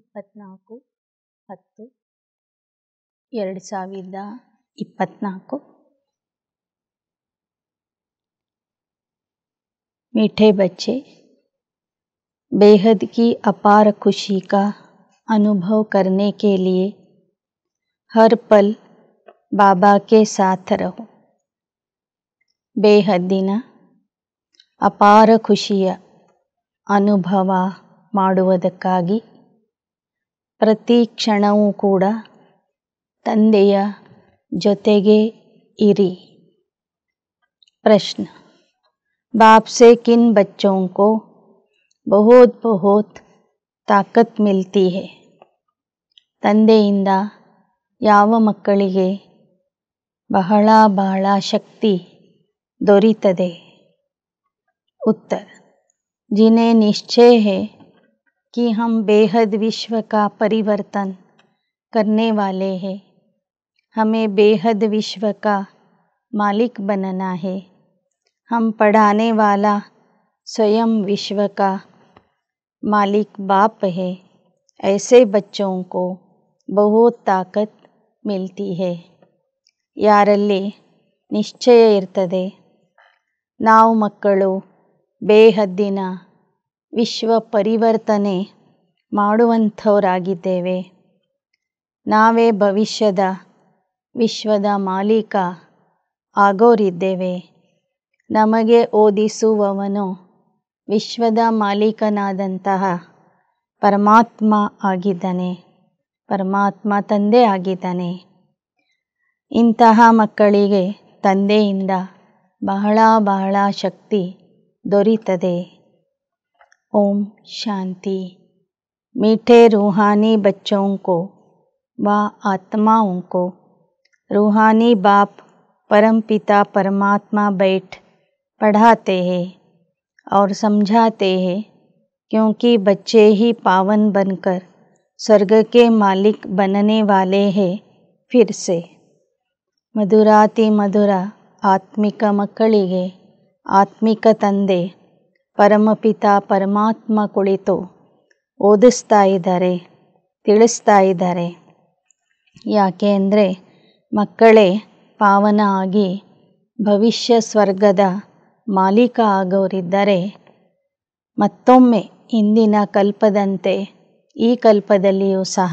ಇಪ್ಪತ್ತ್ನಾಲ್ಕು ಹತ್ತು ಎರಡು ಸಾವಿರದ ಇಪ್ಪತ್ತ್ನಾಲ್ಕು ಮೀಠೆ ಬಚ್ಚೆ ಬೇಹದ ಕಿ ಅಪಾರ ಖುಷಿ ಅನುಭವ ಅನುಭವ ಕರ್ನೆ के ಹರ್ ಪಲ್ पल ಬೇಹದ್ದಿನ ಅಪಾರ ಖುಷಿಯ ಅನುಭವ ಮಾಡುವುದಕ್ಕಾಗಿ ಪ್ರತಿ ಕ್ಷಣವೂ ಕೂಡ ತಂದೆಯ ಜೊತೆಗೆ ಇರಿ प्रश्न बाप से किन बच्चों को बहुत बहुत ताकत मिलती है ತಂದೆಯಿಂದ ಯಾವ ಮಕ್ಕಳಿಗೆ ಬಹಳ ಬಹಳ ಶಕ್ತಿ ದೊರೀತದೆ ಉತ್ತರ जिन्हें निश्चय है कि हम बेहद विश्व का परिवर्तन करने वाले हैं हमें बेहद विश्व का मालिक बनना है हम पढ़ाने वाला स्वयं विश्व का मालिक बाप है ऐसे बच्चों को बहुत ताकत मिलती है यारल्ले ನಿಶ್ಚಯ नाव ನಾವು बेहद दिना ವಿಶ್ವ ಪರಿವರ್ತನೆ ಮಾಡುವಂಥವರಾಗಿದ್ದೇವೆ ನಾವೇ ಭವಿಷ್ಯದ ವಿಶ್ವದ ಮಾಲೀಕ ಆಗೋರಿದ್ದೇವೆ ನಮಗೆ ಓದಿಸುವವನು ವಿಶ್ವದ ಮಾಲೀಕನಾದಂತಹ ಪರಮಾತ್ಮ ಆಗಿದ್ದಾನೆ ಪರಮಾತ್ಮ ತಂದೆ ಆಗಿದ್ದಾನೆ ಇಂತಹ ಮಕ್ಕಳಿಗೆ ತಂದೆಯಿಂದ ಬಹಳ ಬಹಳ ಶಕ್ತಿ ದೊರೀತದೆ ओम शांति मीठे रूहानी बच्चों को व आत्माओं को रूहानी बाप परम पिता परमात्मा बैठ पढ़ाते हैं और समझाते हैं क्योंकि बच्चे ही पावन बनकर स्वर्ग के मालिक बनने वाले हैं फिर से मधुराती मधुरा आत्मिक ಮಕ್ಕಳಿಗೆ आत्मिक तंदे ಪರಮಪಿತ ಪರಮಾತ್ಮ ಕುಳಿತು ಓದಿಸ್ತಾ ಇದ್ದಾರೆ ತಿಳಿಸ್ತಾ ಇದ್ದಾರೆ ಯಾಕೆ ಅಂದರೆ ಮಕ್ಕಳೇ ಪಾವನ ಆಗಿ ಭವಿಷ್ಯ ಸ್ವರ್ಗದ ಮಾಲೀಕ ಆಗೋರಿದ್ದರೆ ಮತ್ತೊಮ್ಮೆ ಇಂದಿನ ಕಲ್ಪದಂತೆ ಈ ಕಲ್ಪದಲ್ಲಿಯೂ ಸಹ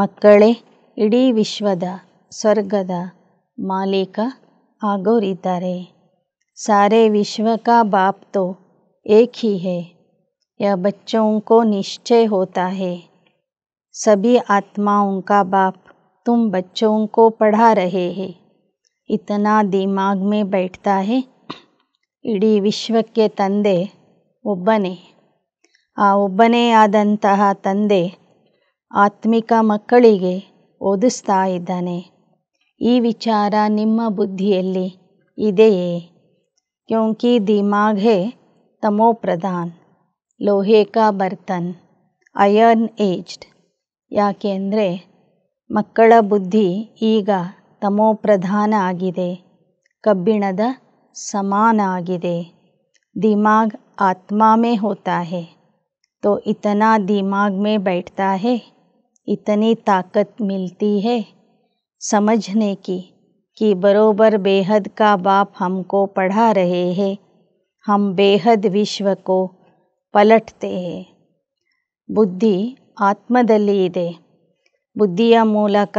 ಮಕ್ಕಳೇ ಇಡೀ ವಿಶ್ವದ ಸ್ವರ್ಗದ ಮಾಲೀಕ ಆಗೋರಿದ್ದಾರೆ ಸಾರೇ ವಿಶ್ವಕ ಬಾಪ್ತು एक ही है यह बच्चों को निश्चय होता है सभी आत्माओं का बाप तुम बच्चों को पढ़ा रहे है इतना दिमाग में बैठता है इडी विश्व के तंदे उब्बने आब्बने आदंता तंदे आत्मिक मकड़े ओदस्ताने विचार निम्ब बुद्धियल क्योंकि दिमाग है तमो प्रधान लोहे का बर्तन अयर्न ಏಜ್ಡ್ ಯಾಕೆಂದರೆ मुद्धि तमो प्रधान आगे कब्बिण समान ಸಮಾನ ಆಗಿದೆ ದಿಮಾಗ್ ಆತ್ಮಾ ಮೇ ಹೋತಾ तो इतना दिमाग में बैठता है इतनी ताकत मिलती है समझने की कि बरोबर बेहद का बाप हमको पढ़ा रहे हैं हम बेहद विश्व को ಬುದ್ಧಿ ಆತ್ಮದಲ್ಲಿ ಇದೆ ಬುದ್ಧಿಯ ಮೂಲಕ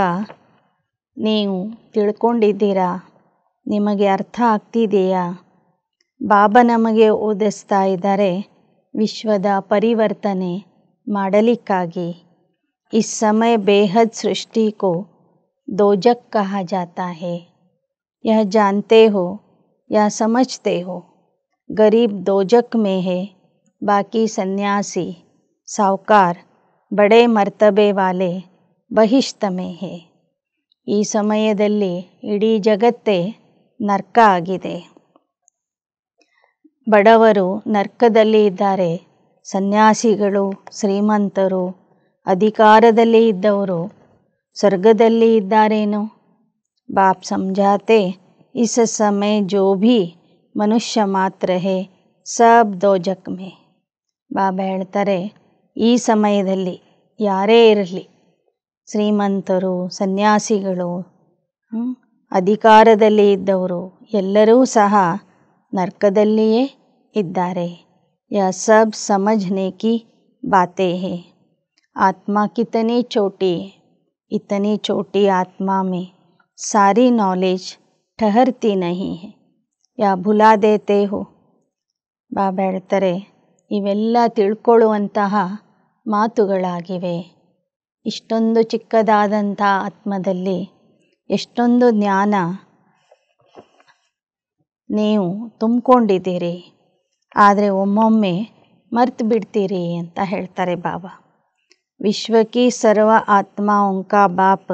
ನೀವು ತಿಳ್ಕೊಂಡಿದ್ದೀರಾ ನಿಮಗೆ ಅರ್ಥ ಆಗ್ತಿದೆಯಾ ಬಾಬಾ ನಮಗೆ ಓದಿಸ್ತಾ ಇದ್ದಾರೆ ವಿಶ್ವದ ಪರಿವರ್ತನೆ ಮಾಡಲಿಕ್ಕಾಗಿ ಈ ಸಮಯ ಬೇಹದ್ ಸೃಷ್ಟಿ ಕೋ ದೋಜಕ್ ಕಹಾ ಜಾತಾ ಹೇ ಯಾ ಜಾನ್ತೆ ಹೋ ಯಾ ಸಮಜ್ತೆ ಹೋ गरीब दोजक में है बाकी सन्यासी ಬಡೆ ಮರ್ತಬೆ ವಾಲೆ ಬಹಿಷ್ತ ಮೇಹೆ ಈ ಸಮಯದಲ್ಲಿ ಇಡೀ ಜಗತ್ತೇ ನರ್ಕ ಆಗಿದೆ ಬಡವರು ನರ್ಕದಲ್ಲಿ ಇದ್ದಾರೆ ಸನ್ಯಾಸಿಗಳು ಶ್ರೀಮಂತರು ಅಧಿಕಾರದಲ್ಲಿ ಇದ್ದವರು ಸ್ವರ್ಗದಲ್ಲಿ ಇದ್ದಾರೇನು ಬಾಪ್ ಸಂಜಾತೆ ಇಸ ಸಮಯ ಜೋ ಮನುಷ್ಯ ಮಾತ್ರ ಹೇ ಸಬ್ ದೋ ಮೇ ಬಾಬಾ ಹೇಳ್ತಾರೆ ಈ ಸಮಯದಲ್ಲಿ ಯಾರೇ ಇರಲಿ ಶ್ರೀಮಂತರು ಸನ್ಯಾಸಿಗಳು ಅಧಿಕಾರದಲ್ಲಿ ಇದ್ದವರು ಎಲ್ಲರೂ ಸಹ ನರ್ಕದಲ್ಲಿಯೇ ಇದ್ದಾರೆ ಯ ಸಬ್ ಸಮಜ್ನೆ ಕಿ ಬಾತೆ ಹೇ ಆತ್ಮ कितनी ಚೋಟಿ ಇತನಿ ಚೋಟಿ ಆತ್ಮ ಮೇ ಸಾರಿ ನಾಲೆಜ್ ಠಹರ್ತಿ ನಹಿ ಹೇ ಯಾ ಭುಲಾ ತೇಹು ಹೋ ಬಾಬಾ ಹೇಳ್ತಾರೆ ಇವೆಲ್ಲ ತಿಳ್ಕೊಳ್ಳುವಂತಹ ಮಾತುಗಳಾಗಿವೆ ಇಷ್ಟೊಂದು ಚಿಕ್ಕದಾದಂಥ ಆತ್ಮದಲ್ಲಿ ಎಷ್ಟೊಂದು ಜ್ಞಾನ ನೀವು ತುಂಬಿಕೊಂಡಿದ್ದೀರಿ ಆದರೆ ಒಮ್ಮೊಮ್ಮೆ ಮರ್ತು ಬಿಡ್ತೀರಿ ಅಂತ ಹೇಳ್ತಾರೆ ಬಾಬಾ ವಿಶ್ವಕಿ ಸರ್ವ ಆತ್ಮ ಓಂಕಾ ಬಾಪ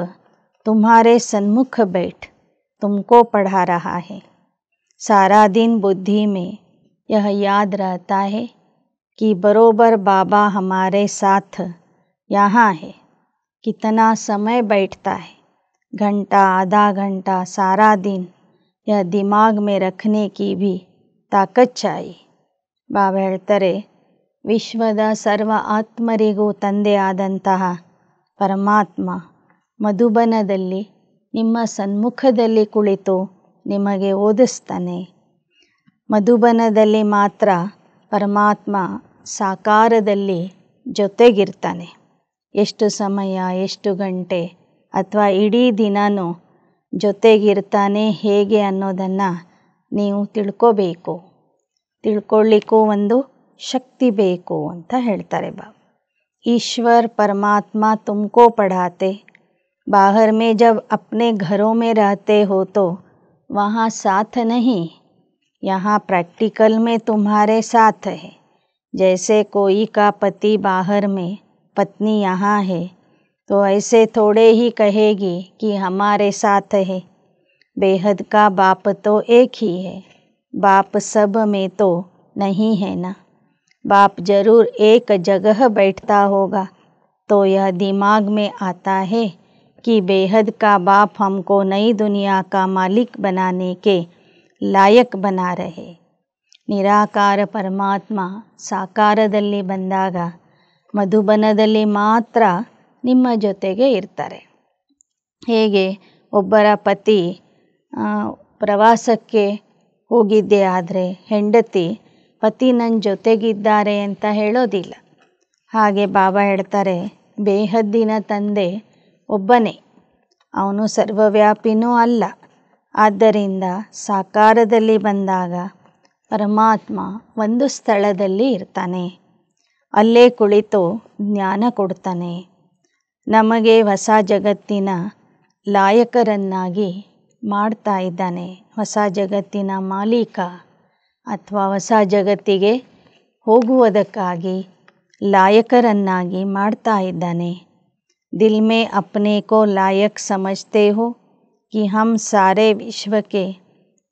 ತುಮಾರೇ ಸನ್ಮುಖ ಬೈಟ್ ತುಮಕೋ ಪಡಾ ರಹಾ ಹೇ सारा दिन बुद्धि में यह याद रहता है कि बरोबर बाबा हमारे साथ यहाँ है कितना समय बैठता है घंटा आधा घंटा सारा दिन यह दिमाग में रखने की भी ताकत चाहिए ಬಾಬಾ विश्वद सर्व ಸರ್ವ तंदे परमात्मा मधुबन ಮಧುಬನದಲ್ಲಿ सन्मुख ಸನ್ಮುಖದಲ್ಲಿ ಕುಳಿತು ನಿಮಗೆ ಓದಿಸ್ತಾನೆ ಮಧುಬನದಲ್ಲಿ ಮಾತ್ರ ಪರಮಾತ್ಮ ಸಾಕಾರದಲ್ಲಿ ಜೊತೆಗಿರ್ತಾನೆ ಎಷ್ಟು ಸಮಯ ಎಷ್ಟು ಗಂಟೆ ಅಥವಾ ಇಡೀ ದಿನವೂ ಜೊತೆಗಿರ್ತಾನೆ ಹೇಗೆ ಅನ್ನೋದನ್ನು ನೀವು ತಿಳ್ಕೋಬೇಕು ತಿಳ್ಕೊಳ್ಳಿಕ್ಕೂ ಒಂದು ಶಕ್ತಿ ಬೇಕು ಅಂತ ಹೇಳ್ತಾರೆ ಬಾ ಈಶ್ವರ್ ಪರಮಾತ್ಮ ತುಮಕೋ ಪಡಾತೆ ಬಾಹರ್ ಮೇ ಜಬ್ ಅಪ್ನೆ ಘರೋ ಮೇ ರಹತೆ ಹೋತೋ वहाँ साथ नहीं यहाँ प्रैक्टिकल में तुम्हारे साथ है जैसे कोई का पति बाहर में पत्नी यहाँ है तो ऐसे थोड़े ही कहेगी कि हमारे साथ है बेहद का बाप तो एक ही है बाप सब में तो नहीं है ना बाप जरूर एक जगह बैठता होगा तो यह दिमाग में आता है ಕಿ ಬೇಹದ ಕಾ ಬಾಪ್ हमको नई दुनिया का मालिक बनाने के लायक ಬನಾ रहे ನಿರಾಕಾರ ಪರಮಾತ್ಮ ಸಾಕಾರದಲ್ಲಿ ಬಂದಾಗ ಮಧುಬನದಲ್ಲಿ ಮಾತ್ರ ನಿಮ್ಮ ಜೊತೆಗೆ ಇರ್ತಾರೆ ಹೇಗೆ ಒಬ್ಬರ ಪತಿ ಪ್ರವಾಸಕ್ಕೆ ಹೋಗಿದ್ದೆ ಆದರೆ ಹೆಂಡತಿ ಪತಿ ನನ್ನ ಜೊತೆಗಿದ್ದಾರೆ ಅಂತ ಹೇಳೋದಿಲ್ಲ ಹಾಗೆ ಬಾಬಾ ಹೇಳ್ತಾರೆ ಬೇಹದ್ದಿನ ತಂದೆ ಒಬ್ಬನೇ ಅವನು ಸರ್ವವ್ಯಾಪಿನೂ ಅಲ್ಲ ಆದ್ದರಿಂದ ಸಾಕಾರದಲ್ಲಿ ಬಂದಾಗ ಪರಮಾತ್ಮ ಒಂದು ಸ್ಥಳದಲ್ಲಿ ಇರ್ತಾನೆ ಅಲ್ಲೇ ಕುಳಿತು ಜ್ಞಾನ ಕೊಡ್ತಾನೆ ನಮಗೆ ಹೊಸ ಜಗತ್ತಿನ ಲಾಯಕರನ್ನಾಗಿ ಮಾಡ್ತಾ ಇದ್ದಾನೆ ಹೊಸ ಜಗತ್ತಿನ ಮಾಲೀಕ ಅಥವಾ ಹೊಸ ಜಗತ್ತಿಗೆ ಹೋಗುವುದಕ್ಕಾಗಿ ಲಾಯಕರನ್ನಾಗಿ ಮಾಡ್ತಾ ಇದ್ದಾನೆ दिल में अपने को लायक समझते हो कि हम सारे विश्व के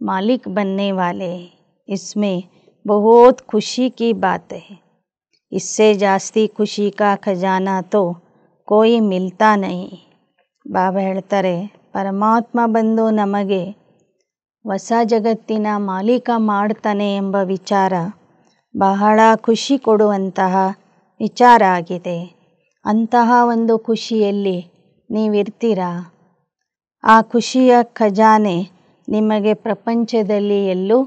मालिक बनने वाले हैं इसमें बहुत खुशी की बात है इससे जास्ती खुशी का खजाना तो कोई मिलता नहीं ಬಾಬಾ परमात्मा ಪರಮಾತ್ಮ नमगे वस जगत मालिक ಮಾಲೀಕ विचार ಎಂಬ खुशी को विचार आगे ಅಂತಹ ಒಂದು ಖುಷಿಯಲ್ಲಿ ನೀವಿರ್ತೀರಾ ಆ ಖುಷಿಯ ಖಜಾನೆ ನಿಮಗೆ ಪ್ರಪಂಚದಲ್ಲಿ ಎಲ್ಲೂ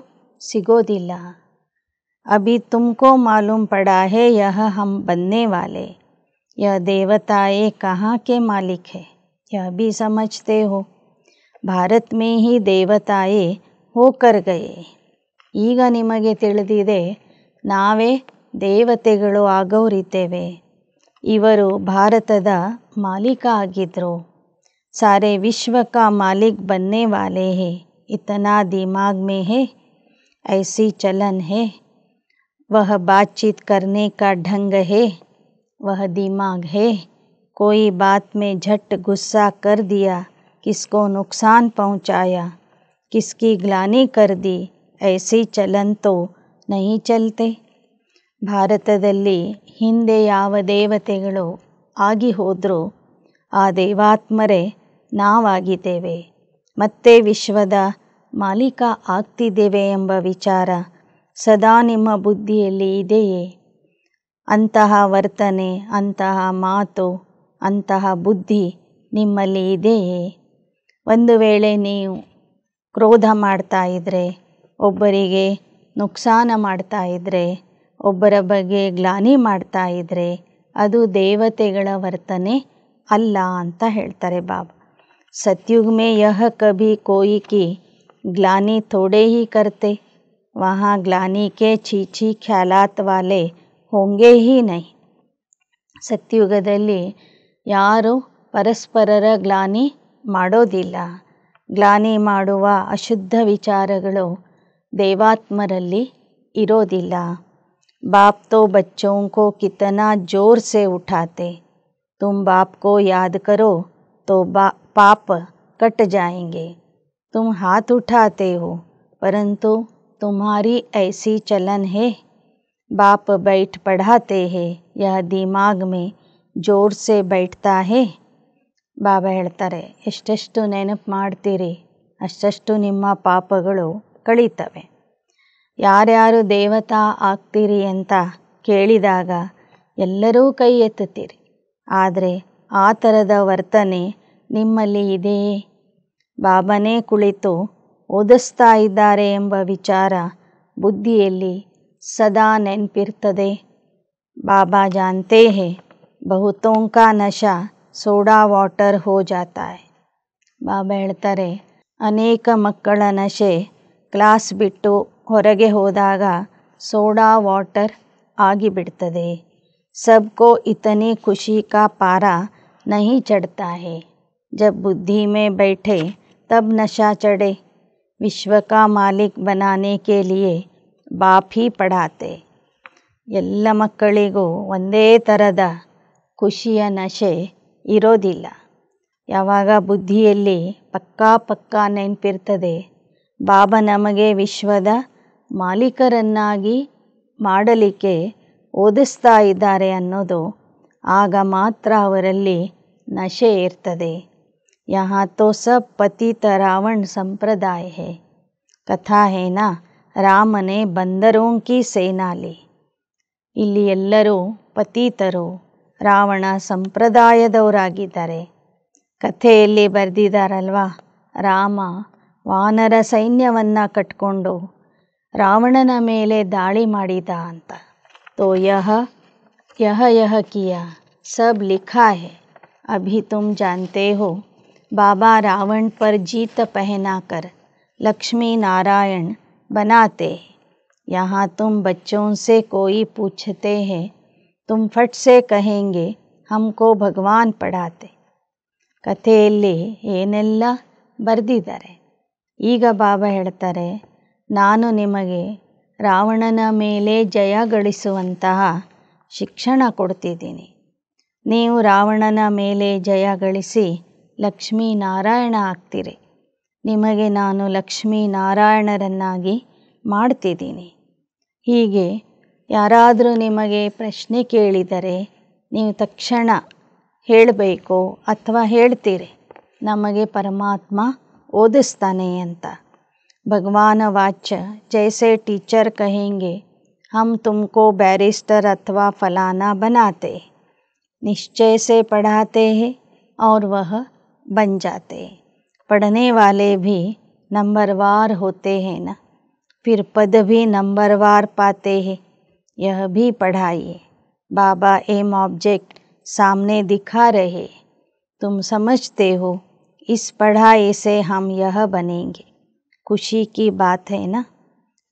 ಸಿಗೋದಿಲ್ಲ ಅಭಿ ತುಮಕೋ ಮಾಲೂಮ್ ಪಡಾ ಹೇ ಯಹ ಹಮ್ ಬನ್ನೆ ವಾಲೆ ಯ ದೇವತಾಯೇ ಕಹಾ ಕೆ ಮಾಲಿಕ್ ಹೇ ಯ ಭಿ ಸಮಜ್ತೆ ಹೋ ಭಾರತ್ ಮೇ ಹಿ ದೇವತಾಯೇ ಹೋ ಗಯೆ ಈಗ ನಿಮಗೆ ತಿಳಿದಿದೆ ನಾವೇ ದೇವತೆಗಳು ಆಗೋರಿದ್ದೇವೆ इवर भारत मालिक आगद सारे विश्व का मालिक बनने वाले है इतना दिमाग में है ऐसी चलन है वह बातचीत करने का ढंग है वह दिमाग है कोई बात में झट गुस्सा कर दिया किसको नुकसान पहुंचाया किसकी ग्लानी कर दी ऐसी चलन तो नहीं चलते ಭಾರತದಲ್ಲಿ ಹಿಂದೆ ಯಾವ ದೇವತೆಗಳು ಆಗಿ ಹೋದರೂ ಆ ದೇವಾತ್ಮರೇ ನಾವಾಗಿದ್ದೇವೆ ಮತ್ತೆ ವಿಶ್ವದ ಮಾಲೀಕ ಆಗ್ತಿದ್ದೇವೆ ಎಂಬ ವಿಚಾರ ಸದಾ ನಿಮ್ಮ ಬುದ್ಧಿಯಲ್ಲಿ ಇದೆಯೇ ಅಂತಹ ವರ್ತನೆ ಅಂತಹ ಮಾತು ಅಂತಹ ಬುದ್ಧಿ ನಿಮ್ಮಲ್ಲಿ ಇದೆಯೇ ಒಂದು ವೇಳೆ ನೀವು ಕ್ರೋಧ ಮಾಡ್ತಾ ಇದ್ದರೆ ಒಬ್ಬರಿಗೆ ನುಕ್ಸಾನ ಮಾಡ್ತಾ ಇದ್ದರೆ ಒಬ್ಬರ ಬಗ್ಗೆ ಗ್ಲಾನಿ ಮಾಡ್ತಾ ಇದ್ರೆ ಅದು ದೇವತೆಗಳ ವರ್ತನೆ ಅಲ್ಲ ಅಂತ ಹೇಳ್ತಾರೆ ಬಾಬಾ ಸತ್ಯುಗ್ಮೆ ಯಹ ಕಭಿ ಕೋಯಿಕಿ ಕಿ ಗ್ಲಾನಿ ತೋಡೆ ಹಿ ಕರ್ತೆ ವಹಾ ಗ್ಲಾನಿ ಕೆ ಚೀಚಿ ಖ್ಯಾಲಾತ್ ವಾಲೆ ಹೊಂಗೆ ಹಿ ನೈ ಸತ್ಯುಗದಲ್ಲಿ ಯಾರು ಪರಸ್ಪರರ ಗ್ಲಾನಿ ಮಾಡೋದಿಲ್ಲ ಗ್ಲಾನಿ ಮಾಡುವ ಅಶುದ್ಧ ವಿಚಾರಗಳು ದೇವಾತ್ಮರಲ್ಲಿ ಇರೋದಿಲ್ಲ बाप तो बच्चों को कितना जोर से उठाते तुम बाप को याद करो तो पाप कट जाएंगे तुम हाथ उठाते हो परंतु तुम्हारी ऐसी चलन है बाप बैठ पढ़ाते हैं यह दिमाग में जोर से बैठता है बाबा ಹೇಳ್ತಾರೆ इष्टु ನೆನಪು ಮಾಡ್ತೀರಿ ಅಷ್ಟೆಷ್ಟು ನಿಮ್ಮ ಪಾಪಗಳು ಕಳೀತವೆ ಯಾರ್ಯಾರು ದೇವತಾ ಆಗ್ತೀರಿ ಅಂತ ಕೇಳಿದಾಗ ಎಲ್ಲರೂ ಕೈ ಎತ್ತುತ್ತೀರಿ ಆದರೆ ಆ ಥರದ ವರ್ತನೆ ನಿಮ್ಮಲ್ಲಿ ಇದೆಯೇ ಬಾಬನೇ ಕುಳಿತು ಓದಿಸ್ತಾ ಇದ್ದಾರೆ ಎಂಬ ವಿಚಾರ ಬುದ್ಧಿಯಲ್ಲಿ ಸದಾ ನೆನಪಿರ್ತದೆ ಬಾಬಾ ಜಾನ್ತೆ ಬಹುತೋಂಕ ನಶ ಸೋಡಾ ವಾಟರ್ ಹೋ ಜಾತಾಯ್ ಬಾಬಾ ಹೇಳ್ತಾರೆ ಅನೇಕ ಮಕ್ಕಳ ನಶೆ ಕ್ಲಾಸ್ ಬಿಟ್ಟು ಹೊರಗೆ ಹೋದಾಗ ಸೋಡಾ ವಾಟರ್ ಆಗಿಬಿಡ್ತದೆ ಸಬ್ಕೋ ಇತನೇ ಖುಷಿ ಕಾ ಪಾರ नहीं ಚಡ್ತಾ है ಜಬ್ ಬುದ್ಧಿ ಮೇ ಬೈಠೆ ತಬ್ ನಶಾ ಚಡೆ ವಿಶ್ವ ಕಾ ಮಾಲಿಕ್ ಬನಾನೆ ಕೇಲಿಯೇ ಬಾಫಿ ಪಡಾತೆ ಎಲ್ಲ ಮಕ್ಕಳಿಗೂ ಒಂದೇ ಥರದ ಖುಷಿಯ ನಶೆ ಇರೋದಿಲ್ಲ ಯಾವಾಗ ಬುದ್ಧಿಯಲ್ಲಿ ಪಕ್ಕಾ ಪಕ್ಕಾ ನೆನಪಿರ್ತದೆ ಬಾಬಾ ನಮಗೆ ವಿಶ್ವದ ಮಾಲೀಕರನ್ನಾಗಿ ಮಾಡಲಿಕ್ಕೆ ಓದಿಸ್ತಾ ಇದ್ದಾರೆ ಅನ್ನೋದು ಆಗ ಮಾತ್ರ ಅವರಲ್ಲಿ ನಶೆ ಇರ್ತದೆ ಯಹಾ ತೋ ಸಬ್ ಪತಿತ ರಾವಣ್ ಸಂಪ್ರದಾಯ ಹೇ ಕಥಾ ಹೇನ ರಾಮನೇ ಬಂದರೋಂಕಿ ಸೇನಾಲಿ ಇಲ್ಲಿ ಎಲ್ಲರೂ ಪತೀತರು ರಾವಣ ಸಂಪ್ರದಾಯದವರಾಗಿದ್ದಾರೆ ಕಥೆಯಲ್ಲಿ ಬರೆದಿದ್ದಾರಲ್ವಾ ರಾಮ ವಾನರ ಸೈನ್ಯವನ್ನು ಕಟ್ಕೊಂಡು रावणನ ಮೇಲೆ ದಾಳಿ ಮಾಡಿತಾ ಅಂತ ತೋಯಹ ತಯಹ ಯಹ ಕಿಯಾ सब लिखा है अभी तुम जानते हो बाबा रावण પર જીત પહેના કર લક્ષ್ಮಿ ನಾರಾಯಣ બનાತೆ یہاں तुम بچوں سے کوئی پوچھتے ہیں तुम फट से કહેಂಗೇ हमको भगवान पढ़ाते ಕಥೆಲೇ ಏನೆಲ್ಲ ಬರ್ದಿದಾರೆ ಈಗ ಬಾಬಾ ಹೇಳ್ತಾರೆ ನಾನು ನಿಮಗೆ ರಾವಣನ ಮೇಲೆ ಜಯ ಗಳಿಸುವಂತಹ ಶಿಕ್ಷಣ ಕೊಡ್ತಿದ್ದೀನಿ ನೀವು ರಾವಣನ ಮೇಲೆ ಜಯ ಗಳಿಸಿ ನಾರಾಯಣ ಆಗ್ತೀರಿ ನಿಮಗೆ ನಾನು ನಾರಾಯಣರನ್ನಾಗಿ ಮಾಡ್ತಿದ್ದೀನಿ ಹೀಗೆ ಯಾರಾದರೂ ನಿಮಗೆ ಪ್ರಶ್ನೆ ಕೇಳಿದರೆ ನೀವು ತಕ್ಷಣ ಹೇಳಬೇಕು ಅಥವಾ ಹೇಳ್ತೀರಿ ನಮಗೆ ಪರಮಾತ್ಮ ಓದಿಸ್ತಾನೆ ಅಂತ भगवान वाच्य जैसे टीचर कहेंगे हम तुमको बैरिस्टर अथवा फलाना बनाते निश्चय से पढ़ाते हैं और वह बन जाते पढ़ने वाले भी नंबरवार होते हैं ना फिर पद भी नंबरवार पाते हैं यह भी पढ़ाइए बाबा एम ऑब्जेक्ट सामने दिखा रहे तुम समझते हो इस पढ़ाई से हम यह बनेंगे ಖುಷಿ ಬಾತ್ ಏನ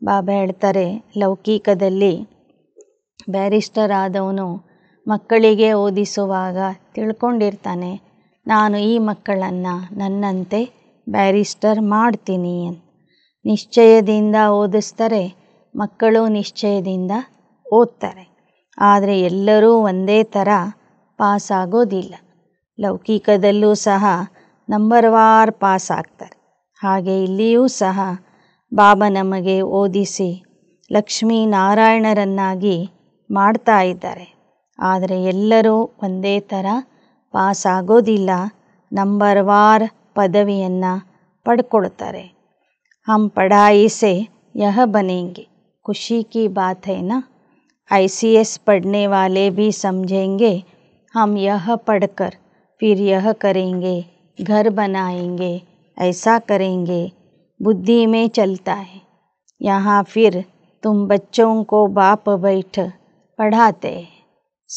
ಬಾಬಾ ಹೇಳ್ತಾರೆ ಲೌಕಿಕದಲ್ಲಿ ಬ್ಯಾರಿಸ್ಟರ್ ಆದವನು ಮಕ್ಕಳಿಗೆ ಓದಿಸುವಾಗ ತಿಳ್ಕೊಂಡಿರ್ತಾನೆ ನಾನು ಈ ಮಕ್ಕಳನ್ನು ನನ್ನಂತೆ ಬ್ಯಾರಿಸ್ಟರ್ ಮಾಡ್ತೀನಿ ಅಂತ ನಿಶ್ಚಯದಿಂದ ಓದಿಸ್ತಾರೆ ಮಕ್ಕಳು ನಿಶ್ಚಯದಿಂದ ಓದ್ತಾರೆ ಆದರೆ ಎಲ್ಲರೂ ಒಂದೇ ಥರ ಪಾಸ್ ಆಗೋದಿಲ್ಲ ಲೌಕಿಕದಲ್ಲೂ ಸಹ ವಾರ್ ಪಾಸ್ ಆಗ್ತಾರೆ ಹಾಗೆ ಇಲ್ಲಿಯೂ ಸಹ ಬಾಬಾ ನಮಗೆ ಓದಿಸಿ ನಾರಾಯಣರನ್ನಾಗಿ ಮಾಡ್ತಾ ಇದ್ದಾರೆ ಆದರೆ ಎಲ್ಲರೂ ಒಂದೇ ಥರ ಪಾಸ್ ಆಗೋದಿಲ್ಲ ವಾರ್ ಪದವಿಯನ್ನು ಪಡ್ಕೊಳ್ತಾರೆ ಹಮ್ ಪಡಾಯಿಸೆ ಯಹ ಬನೇಂಗೆ ಖುಷಿ ಕಿ ಬಾತ್ ಐ ಸಿ ಎಸ್ ಪಡ್ನೆ ವಾಲೆ पढ़ने वाले भी ಯಹ हम ಫಿರ್ ಯಹ फिर ಘರ್ करेंगे ऐसा करेंगे बुद्धि में चलता है यहाँ फिर तुम बच्चों को बाप बैठ पढ़ाते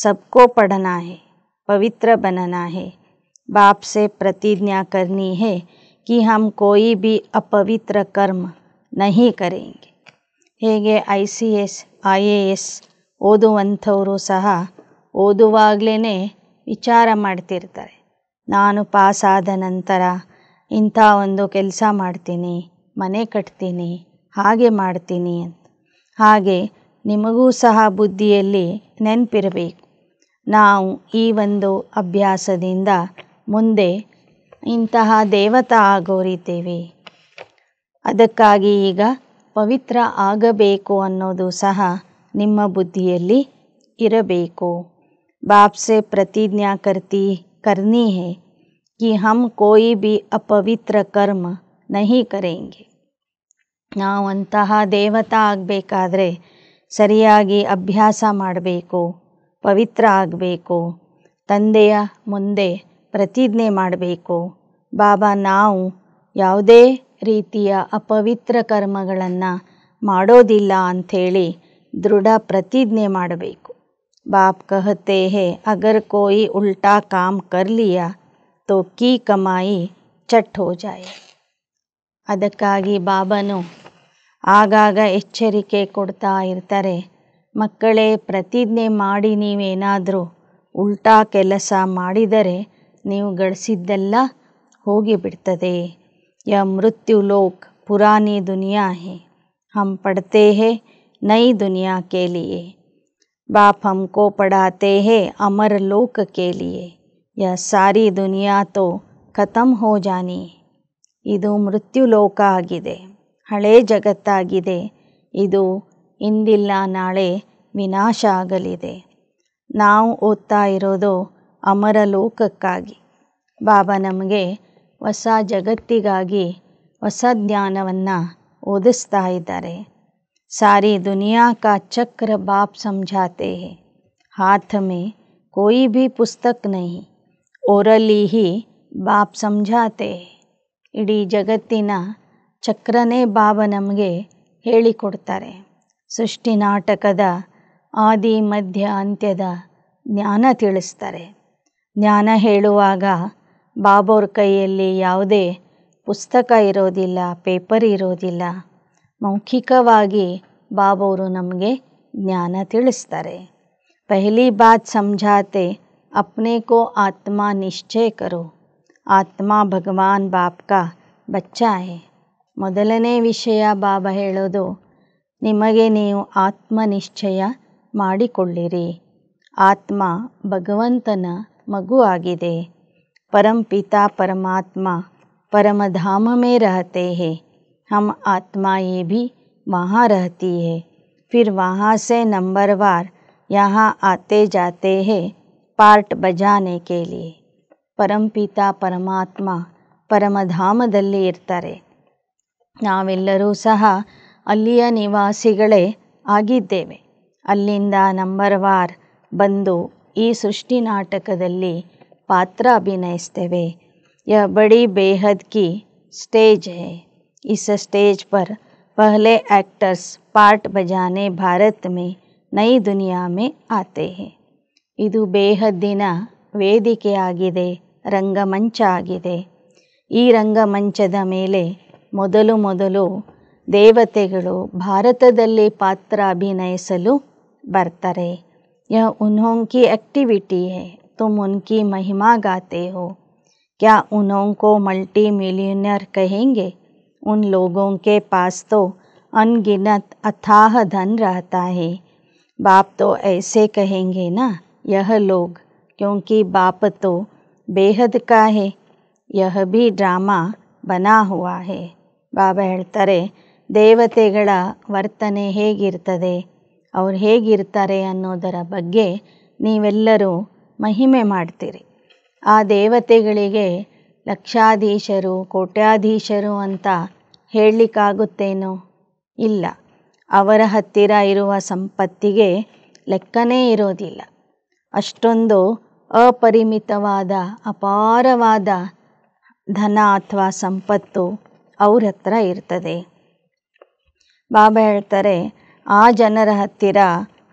सबको पढ़ना है पवित्र बनना है बाप से प्रतिज्ञा करनी है कि हम कोई भी अपवित्र कर्म नहीं करेंगे हे I C S S A S ಓದುವಂಥವರು ओदू ಓದುವಾಗಲೇ नानु पास ನಾನು ಇಂಥ ಒಂದು ಕೆಲಸ ಮಾಡ್ತೀನಿ ಮನೆ ಕಟ್ತೀನಿ ಹಾಗೆ ಮಾಡ್ತೀನಿ ಅಂತ ಹಾಗೆ ನಿಮಗೂ ಸಹ ಬುದ್ಧಿಯಲ್ಲಿ ನೆನಪಿರಬೇಕು ನಾವು ಈ ಒಂದು ಅಭ್ಯಾಸದಿಂದ ಮುಂದೆ ಇಂತಹ ದೇವತಾ ಆಗೋರಿದ್ದೇವೆ ಅದಕ್ಕಾಗಿ ಈಗ ಪವಿತ್ರ ಆಗಬೇಕು ಅನ್ನೋದು ಸಹ ನಿಮ್ಮ ಬುದ್ಧಿಯಲ್ಲಿ ಇರಬೇಕು ಬಾಪ್ಸೆ ಪ್ರತಿಜ್ಞಾ ಕರ್ತಿ ಕರ್ನಿ कि हम कोई भी ಅಪವಿತ್ರ ಕರ್ಮ ನಹಿ ಕರೆಂಗೆ ನಾವಂತಹ ದೇವತಾ ಆಗಬೇಕಾದ್ರೆ ಸರಿಯಾಗಿ ಅಭ್ಯಾಸ ಮಾಡಬೇಕು ಪವಿತ್ರ ಆಗಬೇಕು ತಂದೆಯ ಮುಂದೆ ಪ್ರತಿಜ್ಞೆ ಮಾಡಬೇಕು ಬಾಬಾ ನಾವು ಯಾವುದೇ ರೀತಿಯ ಅಪವಿತ್ರ ಕರ್ಮಗಳನ್ನು ಮಾಡೋದಿಲ್ಲ ಅಂಥೇಳಿ ದೃಢ ಪ್ರತಿಜ್ಞೆ ಮಾಡಬೇಕು ಬಾಪ್ ಕಹತೆ ಹೇ ಅಗರ್ ಕೋಯಿ ಉಲ್ಟಾ ಕಾಮ್ ಕರ್ಲಿಯಾ तो की ಕಮಾಯಿ ಚಟ್ ಹೋ ಅದಕ್ಕಾಗಿ ಬಾಬನು ಆಗಾಗ ಎಚ್ಚರಿಕೆ ಕೊಡ್ತಾ ಇರ್ತಾರೆ ಮಕ್ಕಳೇ ಪ್ರತಿಜ್ಞೆ ಮಾಡಿ ನೀವೇನಾದರೂ ಉಲ್ಟಾ ಕೆಲಸ ಮಾಡಿದರೆ ನೀವು ಗಳಿಸಿದ್ದೆಲ್ಲ ಹೋಗಿಬಿಡ್ತದೆ ಯ ಮೃತ್ಯು ಲೋಕ್ ಪುರಾನಿ ದುನಿಯಾ ಹೇ ಹಮ್ ಪಡತೆ ಹೇ ನೈ ದುನಿಯಾ ಕೇಳಿಯೇ ಬಾಪ್ ಬಾಪ್ ಹಮ್ಕೋ ಪಡಾತೆ ಹೇ ಅಮರ ಲೋಕ ಕೇಳಿಯೇ ಯ ಸಾರಿ ದುನಿಯಾ ತೋ ಖತಮ್ ಹೋ ಜಾನಿ ಇದು ಮೃತ್ಯು ಲೋಕ ಆಗಿದೆ ಹಳೇ ಜಗತ್ತಾಗಿದೆ ಇದು ಇಂದಿಲ್ಲ ನಾಳೆ ವಿನಾಶ ಆಗಲಿದೆ ನಾವು ಓದ್ತಾ ಇರೋದು ಅಮರ ಲೋಕಕ್ಕಾಗಿ ಬಾಬಾ ನಮಗೆ ಹೊಸ ಜಗತ್ತಿಗಾಗಿ ಹೊಸ ಜ್ಞಾನವನ್ನು ಓದಿಸ್ತಾ ಇದ್ದಾರೆ ಸಾರಿ ದುನಿಯಾ ಕಾ ಚಕ್ರ ಬಾಪ್ ಸಮಜಾತೆ ಹೇ ಹಾಥ ಮೇ कोई भी पुस्तक नहीं ಓರಲ್ಲಿ ಹಿ ಬಾಪ್ ಸಂಜಾತೆ ಇಡೀ ಜಗತ್ತಿನ ಚಕ್ರನೇ ಬಾಬ ನಮಗೆ ಹೇಳಿಕೊಡ್ತಾರೆ ಸೃಷ್ಟಿ ನಾಟಕದ ಆದಿ ಮಧ್ಯ ಅಂತ್ಯದ ಜ್ಞಾನ ತಿಳಿಸ್ತಾರೆ ಜ್ಞಾನ ಹೇಳುವಾಗ ಬಾಬೋರ್ ಕೈಯಲ್ಲಿ ಯಾವುದೇ ಪುಸ್ತಕ ಇರೋದಿಲ್ಲ ಪೇಪರ್ ಇರೋದಿಲ್ಲ ಮೌಖಿಕವಾಗಿ ಬಾಬೋರು ನಮಗೆ ಜ್ಞಾನ ತಿಳಿಸ್ತಾರೆ ಪೆಹಲಿ ಬಾತ್ ಸಂಜಾತೆ अपने को आत्मा निश्चय करो आत्मा भगवान बाप का बच्चा है मोदलने विषय बाबा है निमे आत्मनिश्चय माकी आत्मा भगवंतन मगुआे परम पिता परमात्मा परम धाम में रहते हैं हम आत्मा ये भी वहाँ रहती है फिर वहाँ से नंबर वार यहाँ आते जाते हैं ಪಾರ್ಟ್ ಬಜಾನೆ ಕೇಳಿ ಪಿತಾ ಪರಮಾತ್ಮ ಪರಮಧಾಮದಲ್ಲಿ ಇರ್ತಾರೆ ನಾವೆಲ್ಲರೂ ಸಹ ಅಲ್ಲಿಯ ನಿವಾಸಿಗಳೇ ಆಗಿದ್ದೇವೆ ಅಲ್ಲಿಂದ ನಂಬರ್ ವಾರ್ ಬಂದು ಈ ಸೃಷ್ಟಿ ನಾಟಕದಲ್ಲಿ ಪಾತ್ರ ಅಭಿನಯಿಸ್ತೇವೆ ಯ ಬಡಿ ಬೇಹದ್ ಕಿ ಸ್ಟೇಜ್ ಹೇ ಇಸ್ ಸ್ಟೇಜ್ ಪರ್ ಪಹಲೆ ಆ್ಯಕ್ಟರ್ಸ್ ಪಾರ್ಟ್ ಭಜಾನೆ ಭಾರತ್ ಮೇ ನೈ ದುನಿಯಾ ಮೇ ಆತೆ ಇದು беहदिना ವೇದಿಕೆಯಾಗಿದೆ ರಂಗಮಂಚ ಆಗಿದೆ ಈ ರಂಗಮಂಚದ ಮೇಲೆ ಮೊದಲು ಮೊದಲು ದೇವತೆಗಳು ಭಾರತದಲ್ಲಿ ಪಾತ್ರ ಅಭಿನಯಿಸಲು ಬರ್ತಾರೆ ಯಾ ಉನ್ಹೋಂಕಿ ಆಕ್ಟಿವಿಟಿ ಹೇ ತುಮ್ ಉನ್ಕಿ ಮಹಿಮಾ ಗاتے ಹೋ ಕ್ಯಾ ಉನ್ಹೋಂ ಕೋ ಮಲ್ಟಿ ಮಿಲಿಯ เน ರ್ ಕಹೇಂಗೆ ಉನ್ ಲೋಗೋಂ ಕೆ ಪಾಸ್ ತೋ ଅନଗିನತ್ ଅଥାහ ధନ ରହତା ହେ باپ ತೋ ଏైସେ କହେଙ୍ଗେ ନା यह लोग क्योंकि बाप तो बेहद का है यह ಡ್ರಾಮಾ ಬನಾ ಹುವಾ ಹೇ ಬಾಬಾ ಹೇಳ್ತಾರೆ ದೇವತೆಗಳ ವರ್ತನೆ ಹೇಗಿರ್ತದೆ ಅವ್ರು ಹೇಗಿರ್ತಾರೆ ಅನ್ನೋದರ ಬಗ್ಗೆ ನೀವೆಲ್ಲರೂ ಮಹಿಮೆ ಮಾಡ್ತೀರಿ ಆ ದೇವತೆಗಳಿಗೆ ಲಕ್ಷಾಧೀಶರು ಕೋಟ್ಯಾಧೀಶರು ಅಂತ ಹೇಳಲಿಕ್ಕಾಗುತ್ತೇನೋ ಇಲ್ಲ ಅವರ ಹತ್ತಿರ ಇರುವ ಸಂಪತ್ತಿಗೆ ಲೆಕ್ಕನೇ ಇರೋದಿಲ್ಲ ಅಷ್ಟೊಂದು ಅಪರಿಮಿತವಾದ ಅಪಾರವಾದ ಧನ ಅಥವಾ ಸಂಪತ್ತು ಅವ್ರ ಹತ್ರ ಇರ್ತದೆ ಬಾಬಾ ಹೇಳ್ತಾರೆ ಆ ಜನರ ಹತ್ತಿರ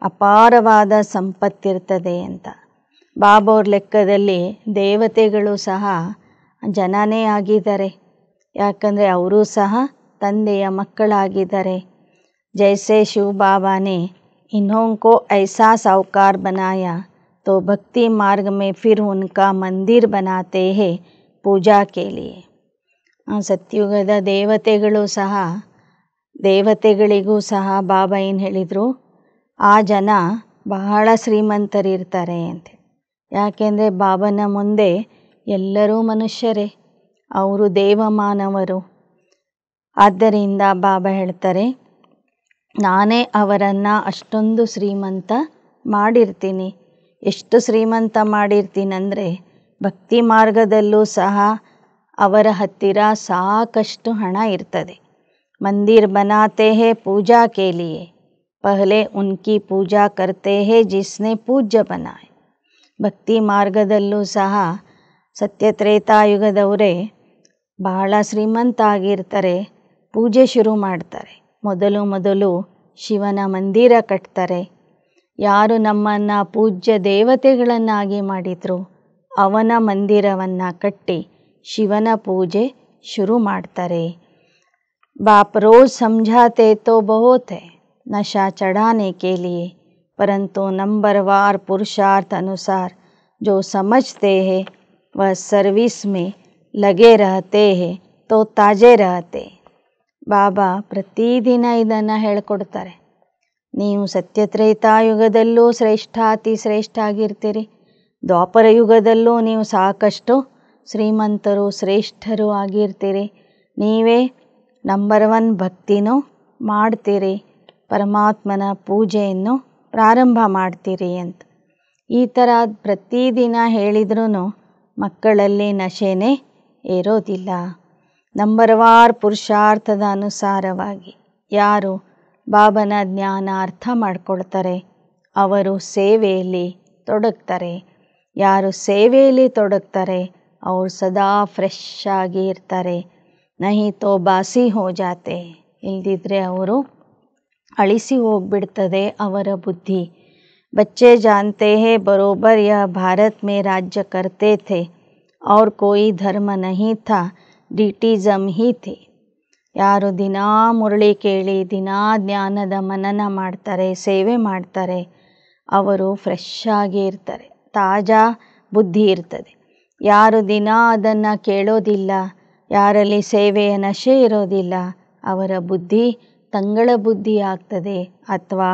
ಅಪಾರವಾದ ಸಂಪತ್ತಿರ್ತದೆ ಅಂತ ಬಾಬೋರ್ ಲೆಕ್ಕದಲ್ಲಿ ದೇವತೆಗಳು ಸಹ ಜನನೇ ಆಗಿದ್ದಾರೆ ಯಾಕಂದರೆ ಅವರೂ ಸಹ ತಂದೆಯ ಮಕ್ಕಳಾಗಿದ್ದಾರೆ ಜೈಸೆ ಶಿವ ಬಾಬಾನೆ ಇನ್ನೊಂಕೋ ಐಸಾ ಸಾವುಕಾರ್ ಬನಾಯ तो भक्ति मार्ग में फिर उनका मंदिर बनाते हैं पूजा के लिए ಸತ್ಯುಗದ ದೇವತೆಗಳು ಸಹ ದೇವತೆಗಳಿಗೂ ಸಹ ಬಾಬಾ ಏನು ಹೇಳಿದರು ಆ ಜನ ಬಹಳ ಶ್ರೀಮಂತರಿರ್ತಾರೆ ಅಂತ ಯಾಕೆಂದರೆ ಬಾಬನ ಮುಂದೆ ಎಲ್ಲರೂ ಮನುಷ್ಯರೇ ಅವರು ದೇವಮಾನವರು ಆದ್ದರಿಂದ ಬಾಬಾ ಹೇಳ್ತಾರೆ ನಾನೇ ಅವರನ್ನು ಅಷ್ಟೊಂದು ಶ್ರೀಮಂತ ಮಾಡಿರ್ತೀನಿ ಎಷ್ಟು ಶ್ರೀಮಂತ ಮಾಡಿರ್ತೀನಂದರೆ ಭಕ್ತಿ ಮಾರ್ಗದಲ್ಲೂ ಸಹ ಅವರ ಹತ್ತಿರ ಸಾಕಷ್ಟು ಹಣ ಇರ್ತದೆ ಮಂದಿರ್ ಬನಾತೆ ಹೇ ಪೂಜಾ ಕೇಲಿಯೇ ಪಹಲೆ ಉನ್ಕಿ ಪೂಜಾ ಕರ್ತೆ ಹೇ ಜಿಸ್ನೆ ಪೂಜ್ಯ ಬನಾಯ್ ಭಕ್ತಿ ಮಾರ್ಗದಲ್ಲೂ ಸಹ ಸತ್ಯತ್ರೇತಾಯುಗದವರೇ ಭಾಳ ಶ್ರೀಮಂತ ಆಗಿರ್ತಾರೆ ಪೂಜೆ ಶುರು ಮಾಡ್ತಾರೆ ಮೊದಲು ಮೊದಲು ಶಿವನ ಮಂದಿರ ಕಟ್ತಾರೆ ಯಾರು ನಮ್ಮನ್ನು ಪೂಜ್ಯ ದೇವತೆಗಳನ್ನಾಗಿ ಮಾಡಿದ್ರು ಅವನ ಮಂದಿರವನ್ನು ಕಟ್ಟಿ ಶಿವನ ಪೂಜೆ ಶುರು ಮಾಡ್ತಾರೆ ಬಾಪ್ ರೋಜ್ ಸಮಜಾತೆ ತೋ ಬಹುತ್ ನಶಾ ಚಡಾನೆ ಕೆ ಪರಂತು ನಂಬರ್ ವಾರ್ ಪುರುಷಾರ್ಥ ಅನುಸಾರ ಜೋ ಸಮಜ್ತೆ ಹೇ ವ ಸರ್ವಿಸ್ ಮೇ ಲಗೆ ರಹತೆ ಹೇ ತೋ ತಾಜೆ ರಹತೆ ಬಾಬಾ ಪ್ರತಿದಿನ ಇದನ್ನು ಹೇಳ್ಕೊಡ್ತಾರೆ ನೀವು ಸತ್ಯತ್ರೇತಾಯುಗದಲ್ಲೂ ಶ್ರೇಷ್ಠಾತಿ ಶ್ರೇಷ್ಠ ಆಗಿರ್ತೀರಿ ದ್ವಾಪರ ಯುಗದಲ್ಲೂ ನೀವು ಸಾಕಷ್ಟು ಶ್ರೀಮಂತರು ಶ್ರೇಷ್ಠರು ಆಗಿರ್ತೀರಿ ನೀವೇ ನಂಬರ್ ಒನ್ ಭಕ್ತಿನೂ ಮಾಡ್ತೀರಿ ಪರಮಾತ್ಮನ ಪೂಜೆಯನ್ನು ಪ್ರಾರಂಭ ಮಾಡ್ತೀರಿ ಅಂತ ಈ ಥರ ಪ್ರತಿದಿನ ಹೇಳಿದ್ರೂ ಮಕ್ಕಳಲ್ಲಿ ನಶೆನೇ ಏರೋದಿಲ್ಲ ವಾರ್ ಪುರುಷಾರ್ಥದ ಅನುಸಾರವಾಗಿ ಯಾರು ಬಾಬನ ಜ್ಞಾನ ಅರ್ಥ ಮಾಡ್ಕೊಳ್ತಾರೆ ಅವರು ಸೇವೆಯಲ್ಲಿ ತೊಡಗ್ತಾರೆ ಯಾರು ಸೇವೆಯಲ್ಲಿ ತೊಡಗ್ತಾರೆ ಅವರು ಸದಾ ಫ್ರೆಶ್ ಆಗಿ ಇರ್ತಾರೆ ನಹಿ ತೋ ಬಾಸಿ ಹೋ ಜಾತೆ ಇಲ್ದಿದ್ರೆ ಅವರು ಅಳಿಸಿ ಹೋಗ್ಬಿಡ್ತದೆ ಅವರ ಬುದ್ಧಿ ಬಚ್ಚೆ ಜಾನ್ತೆ ಹೇ ಬರೋಬರ್ ಯಾ ಭಾರತ್ ಮೇ ರಾಜ್ಯ ಕರ್ತೆ ಥೆ ಅವ್ರ ಕೋಯಿ ಧರ್ಮ ನಹಿ ಹೀ डिटीज़म ಹೀ ಥೇ ಯಾರು ದಿನಾ ಮುರಳಿ ಕೇಳಿ ದಿನಾ ಜ್ಞಾನದ ಮನನ ಮಾಡ್ತಾರೆ ಸೇವೆ ಮಾಡ್ತಾರೆ ಅವರು ಫ್ರೆಶ್ ಆಗಿ ಇರ್ತಾರೆ ತಾಜಾ ಬುದ್ಧಿ ಇರ್ತದೆ ಯಾರು ದಿನ ಅದನ್ನು ಕೇಳೋದಿಲ್ಲ ಯಾರಲ್ಲಿ ಸೇವೆಯ ನಶೆ ಇರೋದಿಲ್ಲ ಅವರ ಬುದ್ಧಿ ತಂಗಳ ಬುದ್ಧಿ ಆಗ್ತದೆ ಅಥವಾ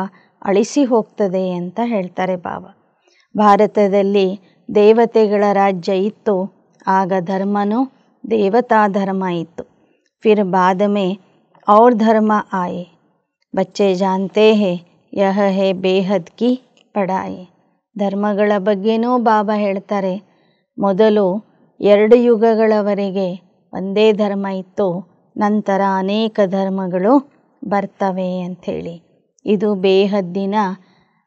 ಅಳಿಸಿ ಹೋಗ್ತದೆ ಅಂತ ಹೇಳ್ತಾರೆ ಬಾಬಾ ಭಾರತದಲ್ಲಿ ದೇವತೆಗಳ ರಾಜ್ಯ ಇತ್ತು ಆಗ ಧರ್ಮನೂ ದೇವತಾ ಧರ್ಮ ಇತ್ತು फिर बाद में और धर्म आए बच्चे जानते हैं ಬೇಹದ್ಕಿ है ಪಡಾಯಿ ಧರ್ಮಗಳ ಬಗ್ಗೆನೂ ಬಾಬಾ ಹೇಳ್ತಾರೆ ಮೊದಲು ಎರಡು ಯುಗಗಳವರೆಗೆ ಒಂದೇ ಧರ್ಮ ಇತ್ತು ನಂತರ ಅನೇಕ ಧರ್ಮಗಳು ಬರ್ತವೆ ಅಂಥೇಳಿ ಇದು ಬೇಹದ್ದಿನ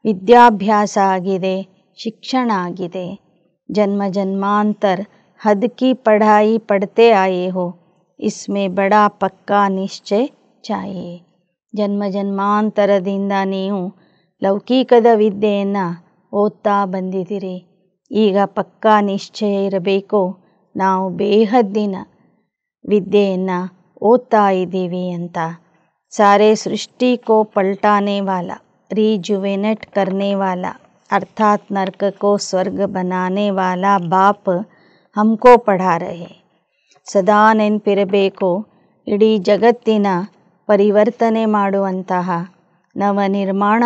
ವಿದ್ಯಾಭ್ಯಾಸ ಆಗಿದೆ ಶಿಕ್ಷಣ ಆಗಿದೆ ಜನ್ಮ ಜನ್ಮಾಂತರ್ ಹದ್ಕಿ ಪಢಾಯಿ ಪಡ್ತೇ ಆಯೇ ಹೋ इसमें बड़ा पक्का निश्चय चाहिए ಜನ್ಮ ಜನ್ಮಾಂತರದಿಂದ ನೀವು ಲೌಕಿಕದ ವಿದ್ಯೆಯನ್ನು ಓದ್ತಾ ಬಂದಿದ್ದೀರಿ ಈಗ ಪಕ್ಕಾ ನಿಶ್ಚಯ ಇರಬೇಕು ನಾವು ಬೇಹದ್ದಿನ ವಿದ್ಯೆಯನ್ನು ಓದ್ತಾ ಇದ್ದೀವಿ ಅಂತ ಸಾರೆ ಸೃಷ್ಟಿ ಕೋ ಪಲ್ಟಾನೆ ವಾಲ रीजुवेनेट करने वाला अर्थात नरक को स्वर्ग बनाने वाला बाप हमको पढ़ा रहे सदा नेपिबू इडी जगत पिवर्तने नव निर्माण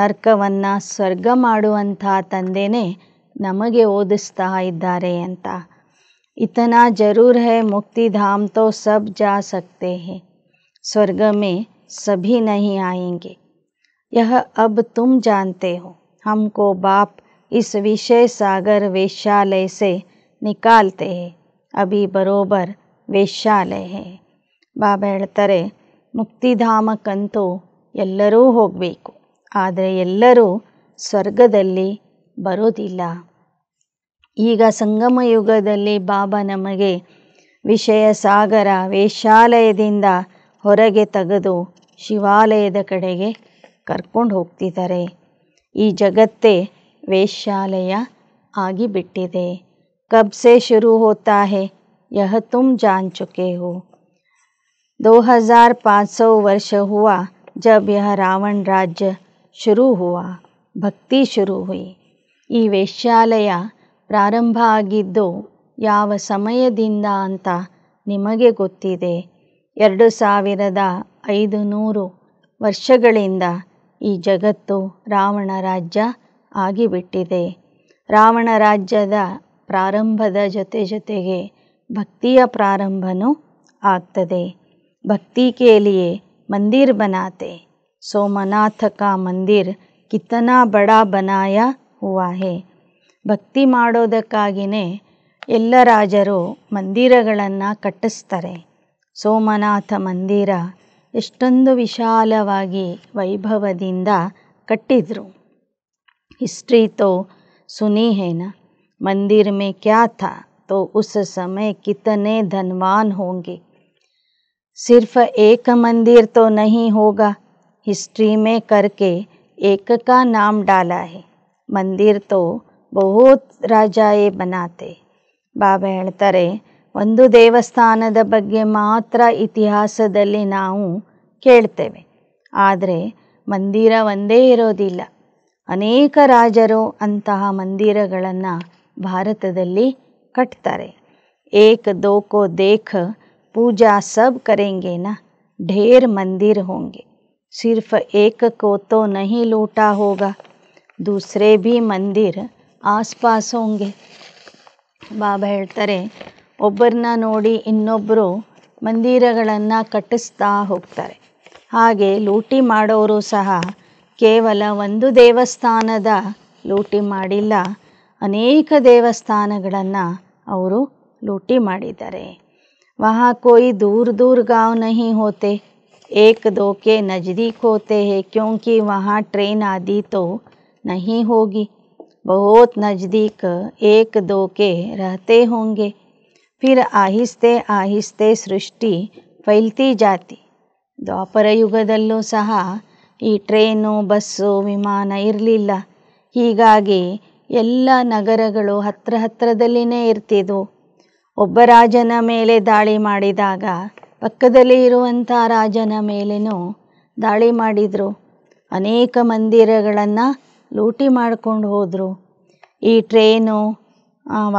नर्कव स्वर्गम ते नमगे ओदस्ता इतना जरूर है मुक्ति धाम तो सब जा सकते हैं स्वर्ग में सभी नहीं आएंगे यह अब तुम जानते हो हमको बाप इस विषय सागर वेश्यालय से निकालते हैं ಅಭಿ ಬರೋಬರ್ ವೇಶ್ಯಾಲಯ ಬಾಬಾ ಹೇಳ್ತಾರೆ ಮುಕ್ತಿಧಾಮಕ್ಕಂತೂ ಎಲ್ಲರೂ ಹೋಗಬೇಕು ಆದರೆ ಎಲ್ಲರೂ ಸ್ವರ್ಗದಲ್ಲಿ ಬರೋದಿಲ್ಲ ಈಗ ಸಂಗಮ ಯುಗದಲ್ಲಿ ಬಾಬಾ ನಮಗೆ ವಿಷಯ ಸಾಗರ ವೇಶ್ಯಾಲಯದಿಂದ ಹೊರಗೆ ತೆಗೆದು ಶಿವಾಲಯದ ಕಡೆಗೆ ಕರ್ಕೊಂಡು ಹೋಗ್ತಿದ್ದಾರೆ ಈ ಜಗತ್ತೇ ವೇಶ್ಯಾಲಯ ಆಗಿಬಿಟ್ಟಿದೆ कब से शुरू होता है यह तुम जान चुके हो 2500 वर्ष हुआ जब यह ರಾವಣ ರಾಜ್ಯ ಶುರು हुआ ಭಕ್ತಿ ಶುರು ಹುಯಿ ಈ ವೇಶ್ಯಾಲಯ ಪ್ರಾರಂಭ ಆಗಿದ್ದು ಯಾವ ಸಮಯದಿಂದ ಅಂತ ನಿಮಗೆ ಗೊತ್ತಿದೆ ಎರಡು ಸಾವಿರದ ಐದು ನೂರು ವರ್ಷಗಳಿಂದ ಈ ಜಗತ್ತು ರಾವಣ ರಾಜ್ಯ ಆಗಿಬಿಟ್ಟಿದೆ ರಾವಣ ರಾಜ್ಯದ ಪ್ರಾರಂಭದ ಜೊತೆ ಜೊತೆಗೆ ಭಕ್ತಿಯ ಪ್ರಾರಂಭನೂ ಆಗ್ತದೆ ಭಕ್ತಿ ಕೇಳಿಯೇ ಮಂದಿರ್ ಬನಾತೆ ಸೋಮನಾಥ ಕಾ ಮಂದಿರ್ ಕಿತ್ತನಾ ಬಡ ಬನಾಯ ಹೂವಾಹೆ ಭಕ್ತಿ ಮಾಡೋದಕ್ಕಾಗಿಯೇ ಎಲ್ಲ ರಾಜರು ಮಂದಿರಗಳನ್ನು ಕಟ್ಟಿಸ್ತಾರೆ ಸೋಮನಾಥ ಮಂದಿರ ಎಷ್ಟೊಂದು ವಿಶಾಲವಾಗಿ ವೈಭವದಿಂದ ಕಟ್ಟಿದರು ಹಿಸ್ಟ್ರಿ ತೋ ಸುನಿಹೇನ मंदिर में क्या था तो उस समय कितने धनवान होंगे सिर्फ एक मंदिर तो नहीं होगा हिस्ट्री में करके एक का नाम डाला है ತೋ ಬಹುತ್ ರಾಜಾಯೇ ಬನಾತೆ ಬಾಬಾ ಹೇಳ್ತಾರೆ ಒಂದು ದೇವಸ್ಥಾನದ ಬಗ್ಗೆ ಮಾತ್ರ ಇತಿಹಾಸದಲ್ಲಿ ನಾವು ಕೇಳ್ತೇವೆ ಆದರೆ ಮಂದಿರ ಒಂದೇ ಇರೋದಿಲ್ಲ ಅನೇಕ ರಾಜರು ಅಂತಹ ಮಂದಿರಗಳನ್ನು ಭಾರತದಲ್ಲಿ ಕಟ್ತಾರೆ ಏಕ್ ದೋ ಕೋ ದೇಖ ಪೂಜಾ ಸಬ್ ನಾ ಢೇರ್ ಮಂದಿರ್ ಹೋಂಗೆ ಸಿರ್ಫ್ ಏಕ ಕೋತೋ ನಹಿ ಲೂಟಾ ಹೋಗ ದೂಸರೆ ಬಿ ಮಂದಿರ್ ಆಸ್ಪಾಸ್ ಹೋಂಗೆ ಬಾಬಾ ಹೇಳ್ತಾರೆ ಒಬ್ಬರನ್ನ ನೋಡಿ ಇನ್ನೊಬ್ಬರು ಮಂದಿರಗಳನ್ನು ಕಟ್ಟಿಸ್ತಾ ಹೋಗ್ತಾರೆ ಹಾಗೆ ಲೂಟಿ ಮಾಡೋರು ಸಹ ಕೇವಲ ಒಂದು ದೇವಸ್ಥಾನದ ಲೂಟಿ ಮಾಡಿಲ್ಲ ಅನೇಕ ದೇವಸ್ಥಾನಗಳನ್ನು ಅವರು ಲೂಟಿ ಮಾಡಿದ್ದಾರೆ ವಹಾ ಕೋಯಿ ದೂರ ದೂರ ಗಾವ್ ನಹಿ ಹೋತೆ ಏಕ್ ದೋಕೆ ನಜದೀಕ್ ಹೋತೆ ಹೇ ಕ್ಯೋಂಕಿ ವಹಾ ಟ್ರೈನ್ ಆದಿ ತೋ ನಹಿ ಹೋಗಿ ಬಹುತ್ ನಜದೀಕ್ ಏಕ್ ದೋಕೆ ರಹತೆ ಹೋಂಗೆ ಫಿರ್ ಆಹಿಸ್ತೆ ಆಹಿಸ್ತೆ ಸೃಷ್ಟಿ ಫೈಲ್ತಿ ಜಾತಿ ದ್ವಾಪರ ಯುಗದಲ್ಲೂ ಸಹ ಈ ಟ್ರೈನು ಬಸ್ಸು ವಿಮಾನ ಇರಲಿಲ್ಲ ಹೀಗಾಗಿ ಎಲ್ಲ ನಗರಗಳು ಹತ್ರ ಹತ್ರದಲ್ಲಿನೇ ಇರ್ತಿದ್ವು ಒಬ್ಬ ರಾಜನ ಮೇಲೆ ದಾಳಿ ಮಾಡಿದಾಗ ಪಕ್ಕದಲ್ಲಿ ಇರುವಂಥ ರಾಜನ ಮೇಲೆಯೂ ದಾಳಿ ಮಾಡಿದರು ಅನೇಕ ಮಂದಿರಗಳನ್ನು ಲೂಟಿ ಮಾಡಿಕೊಂಡು ಹೋದರು ಈ ಟ್ರೇನು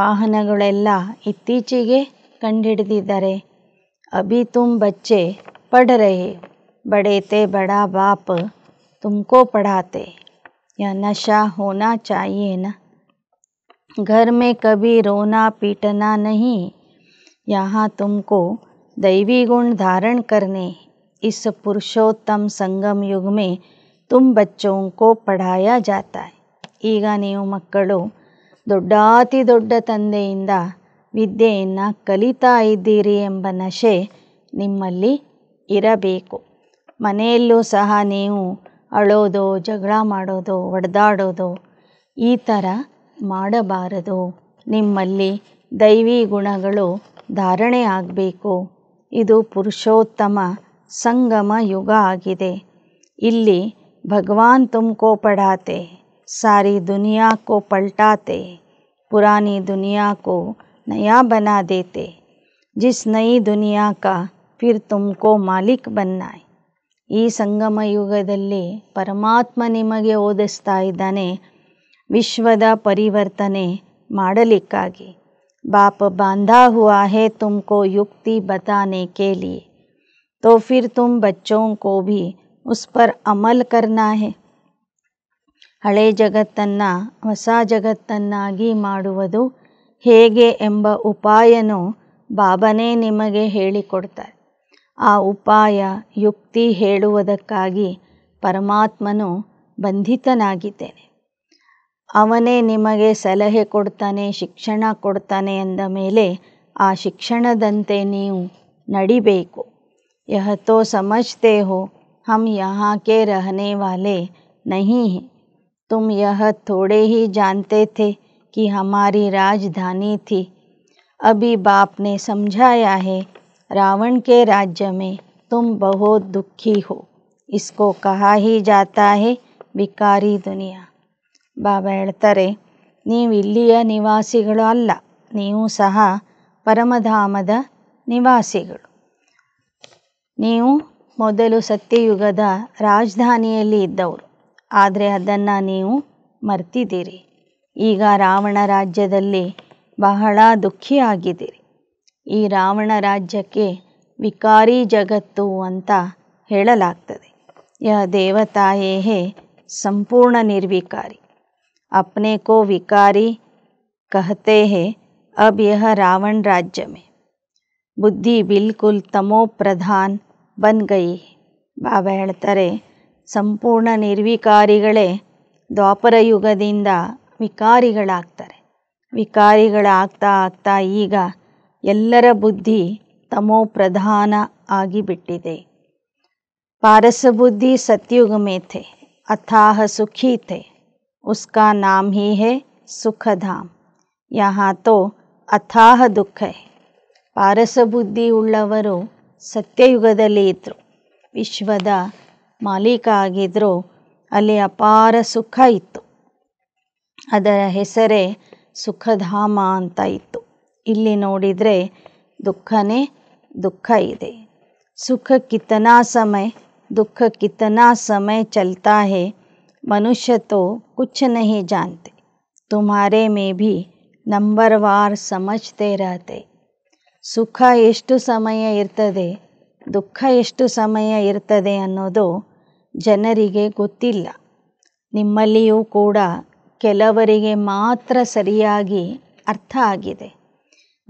ವಾಹನಗಳೆಲ್ಲ ಇತ್ತೀಚೆಗೆ ಕಂಡುಹಿಡಿದಿದ್ದಾರೆ ಅಭಿ ತುಮ್ ಬಚ್ಚೆ ಪಡರೆ ಬಡೇತೆ ಬಡಾ ಬಾಪ್ ತುಮ್ಕೋ ಪಡಾತೆ या नशा होना चाहिए ना घर में कभी रोना पीटना नहीं यहाँ तुमको दैवी गुण धारण करने इस पुरुषोत्तम संगम युग में तुम बच्चों को पढ़ाया जाता है ಈಗ ನೀವು ಮಕ್ಕಳು ದೊಡ್ಡ ಅತಿ ದೊಡ್ಡ ತಂದೆಯಿಂದ ವಿದ್ಯೆಯನ್ನು ಕಲಿತಾ ಇದ್ದೀರಿ ಎಂಬ ನಶೆ ನಿಮ್ಮಲ್ಲಿ ಇರಬೇಕು ಅಳೋದು ಜಗಳ ಮಾಡೋದು ಹೊಡೆದಾಡೋದು ಈ ಥರ ಮಾಡಬಾರದು ನಿಮ್ಮಲ್ಲಿ ದೈವಿ ಗುಣಗಳು ಧಾರಣೆ ಆಗಬೇಕು ಇದು ಪುರುಷೋತ್ತಮ ಸಂಗಮ ಯುಗ ಆಗಿದೆ ಇಲ್ಲಿ ಭಗವಾನ್ ತುಮ್ಕೋ ಪಡಾತೆ ಸಾರಿ ದುನಿಯಾ ಕೋ ಪಲ್ಟಾತೆ ಪುರಾಣಿ ದುನಿಯಾ ಕೋ ನಯಾ ಬನಾ ದೇತೆ ಜಿಸ್ ನಯಿ ದುನಿಯಾ ಕಾ ಫಿರ್ ತುಮಕೋ ಮಾಲಿಕ್ बनना ಈ ಸಂಗಮ ಯುಗದಲ್ಲಿ ಪರಮಾತ್ಮ ನಿಮಗೆ ಓದಿಸ್ತಾ ಇದ್ದಾನೆ ವಿಶ್ವದ ಪರಿವರ್ತನೆ ಮಾಡಲಿಕ್ಕಾಗಿ ಬಾಪ ಬಾಂಧಾ ಹುವಾ ಹೇ तुमको ಯುಕ್ತಿ ಬತಾನೆ ಕೇಳಿ लिए तो फिर तुम बच्चों को भी उस पर ಹಳೆ ಜಗತ್ತನ್ನು ಹೊಸ ಜಗತ್ತನ್ನಾಗಿ ಮಾಡುವುದು ಹೇಗೆ ಎಂಬ ಉಪಾಯನೂ ಬಾಬನೇ ನಿಮಗೆ ಹೇಳಿಕೊಡ್ತಾರೆ ಆ ಉಪಾಯ ಯುಕ್ತಿ ಹೇಳುವುದಕ್ಕಾಗಿ ಪರಮಾತ್ಮನು ಬಂಧಿತನಾಗಿದ್ದೇನೆ ಅವನೇ ನಿಮಗೆ ಸಲಹೆ ಕೊಡ್ತಾನೆ ಶಿಕ್ಷಣ ಕೊಡ್ತಾನೆ ಅಂದ ಮೇಲೆ ಆ ಶಿಕ್ಷಣದಂತೆ ನೀವು ನಡಿಬೇಕು ಯಹತೋ ಸಮಜ್ತೆ ಹೋ ಹಮ್ यहाँ ರಹನೆ ವಾಲೆ ನಹಿ ತುಮ್ ಯಹ ಥೋಡೆ यह ಜಾನ್ತೆ ಥೆ ಕಿ ಹಮಾರಿ ರಾಜಧಾನಿ ಥಿ ಅಭಿ थी अभी बाप ने रावण के राज्य में तुम बहुत दुखी हो इसको कहा ही ಜಾತಾ ಹೇ ಬಿಕಾರಿ ದುನಿಯಾ ಬಾಬಾ ಹೇಳ್ತಾರೆ ನೀವು ಇಲ್ಲಿಯ ನಿವಾಸಿಗಳು ಅಲ್ಲ ನೀವು ಸಹ ಪರಮಧಾಮದ ನಿವಾಸಿಗಳು ನೀವು ಮೊದಲು ಸತ್ಯಯುಗದ ರಾಜಧಾನಿಯಲ್ಲಿ ಇದ್ದವರು ಆದರೆ ಅದನ್ನು ನೀವು ಮರ್ತಿದ್ದೀರಿ ಈಗ ರಾವಣ ರಾಜ್ಯದಲ್ಲಿ ಬಹಳ ದುಃಖಿಯಾಗಿದ್ದೀರಿ ಈ ರಾವಣ ರಾಜ್ಯಕ್ಕೆ ವಿಕಾರಿ ಜಗತ್ತು ಅಂತ ಹೇಳಲಾಗ್ತದೆ ಯ ದೇವತಾಯೇ ಸಂಪೂರ್ಣ ನಿರ್ವಿಕಾರಿ ಅಪ್ನೆ ಕೋ ವಿಕಾರಿ ಕಹತೆ ಹೇ ಅಬ್ ಯಹ ರಾವಣ್ ರಾಜ್ಯ ಮೇ ಬುದ್ಧಿ ಬಿಲ್ಕುಲ್ ತಮೋ ಪ್ರಧಾನ್ ಬನ್ ಗೈ ಬಾಬಾ ಹೇಳ್ತಾರೆ ಸಂಪೂರ್ಣ ನಿರ್ವಿಕಾರಿಗಳೇ ದ್ವಾಪರ ಯುಗದಿಂದ ವಿಕಾರಿಗಳಾಗ್ತಾರೆ ವಿಕಾರಿಗಳಾಗ್ತಾ ಆಗ್ತಾ ಈಗ ಎಲ್ಲರ ಬುದ್ಧಿ ತಮೋ ಪ್ರಧಾನ ಆಗಿಬಿಟ್ಟಿದೆ ಪಾರಸಬುದ್ಧಿ ಸತ್ಯುಗ ಮೇಥೆ ಅಥಾಹ ಸುಖಿ ಥೆ ಉಸ್ಕಾ ನಾಮ್ ಹೀ ಹೇ ಸುಖಧಾಮ್ ಯಹಾತೋ ಅಥಾಹ ದುಃಖ ಪಾರಸಬುದ್ಧಿ ಉಳ್ಳವರು ಸತ್ಯಯುಗದಲ್ಲಿ ಇದ್ದರು ವಿಶ್ವದ ಮಾಲೀಕ ಆಗಿದ್ದರು ಅಲ್ಲಿ ಅಪಾರ ಸುಖ ಇತ್ತು ಅದರ ಹೆಸರೇ ಸುಖಧಾಮ ಅಂತ ಇತ್ತು ಇಲ್ಲಿ ನೋಡಿದರೆ ದುಃಖನೇ ದುಃಖ ಇದೆ ಸುಖ ಕಿತನಾ ಸಮಯ दुख कितना समय चलता ಮನುಷ್ಯ ತೋ तो कुछ नहीं जानते ಮೇ में ನಂಬರ್ ವಾರ್ ಸಮಜ್ತೆ ರಾತೆ ಸುಖ ಎಷ್ಟು ಸಮಯ ಇರ್ತದೆ ದುಃಖ ಎಷ್ಟು ಸಮಯ ಇರ್ತದೆ ಅನ್ನೋದು ಜನರಿಗೆ ಗೊತ್ತಿಲ್ಲ ನಿಮ್ಮಲ್ಲಿಯೂ ಕೂಡ ಕೆಲವರಿಗೆ ಮಾತ್ರ ಸರಿಯಾಗಿ ಅರ್ಥ ಆಗಿದೆ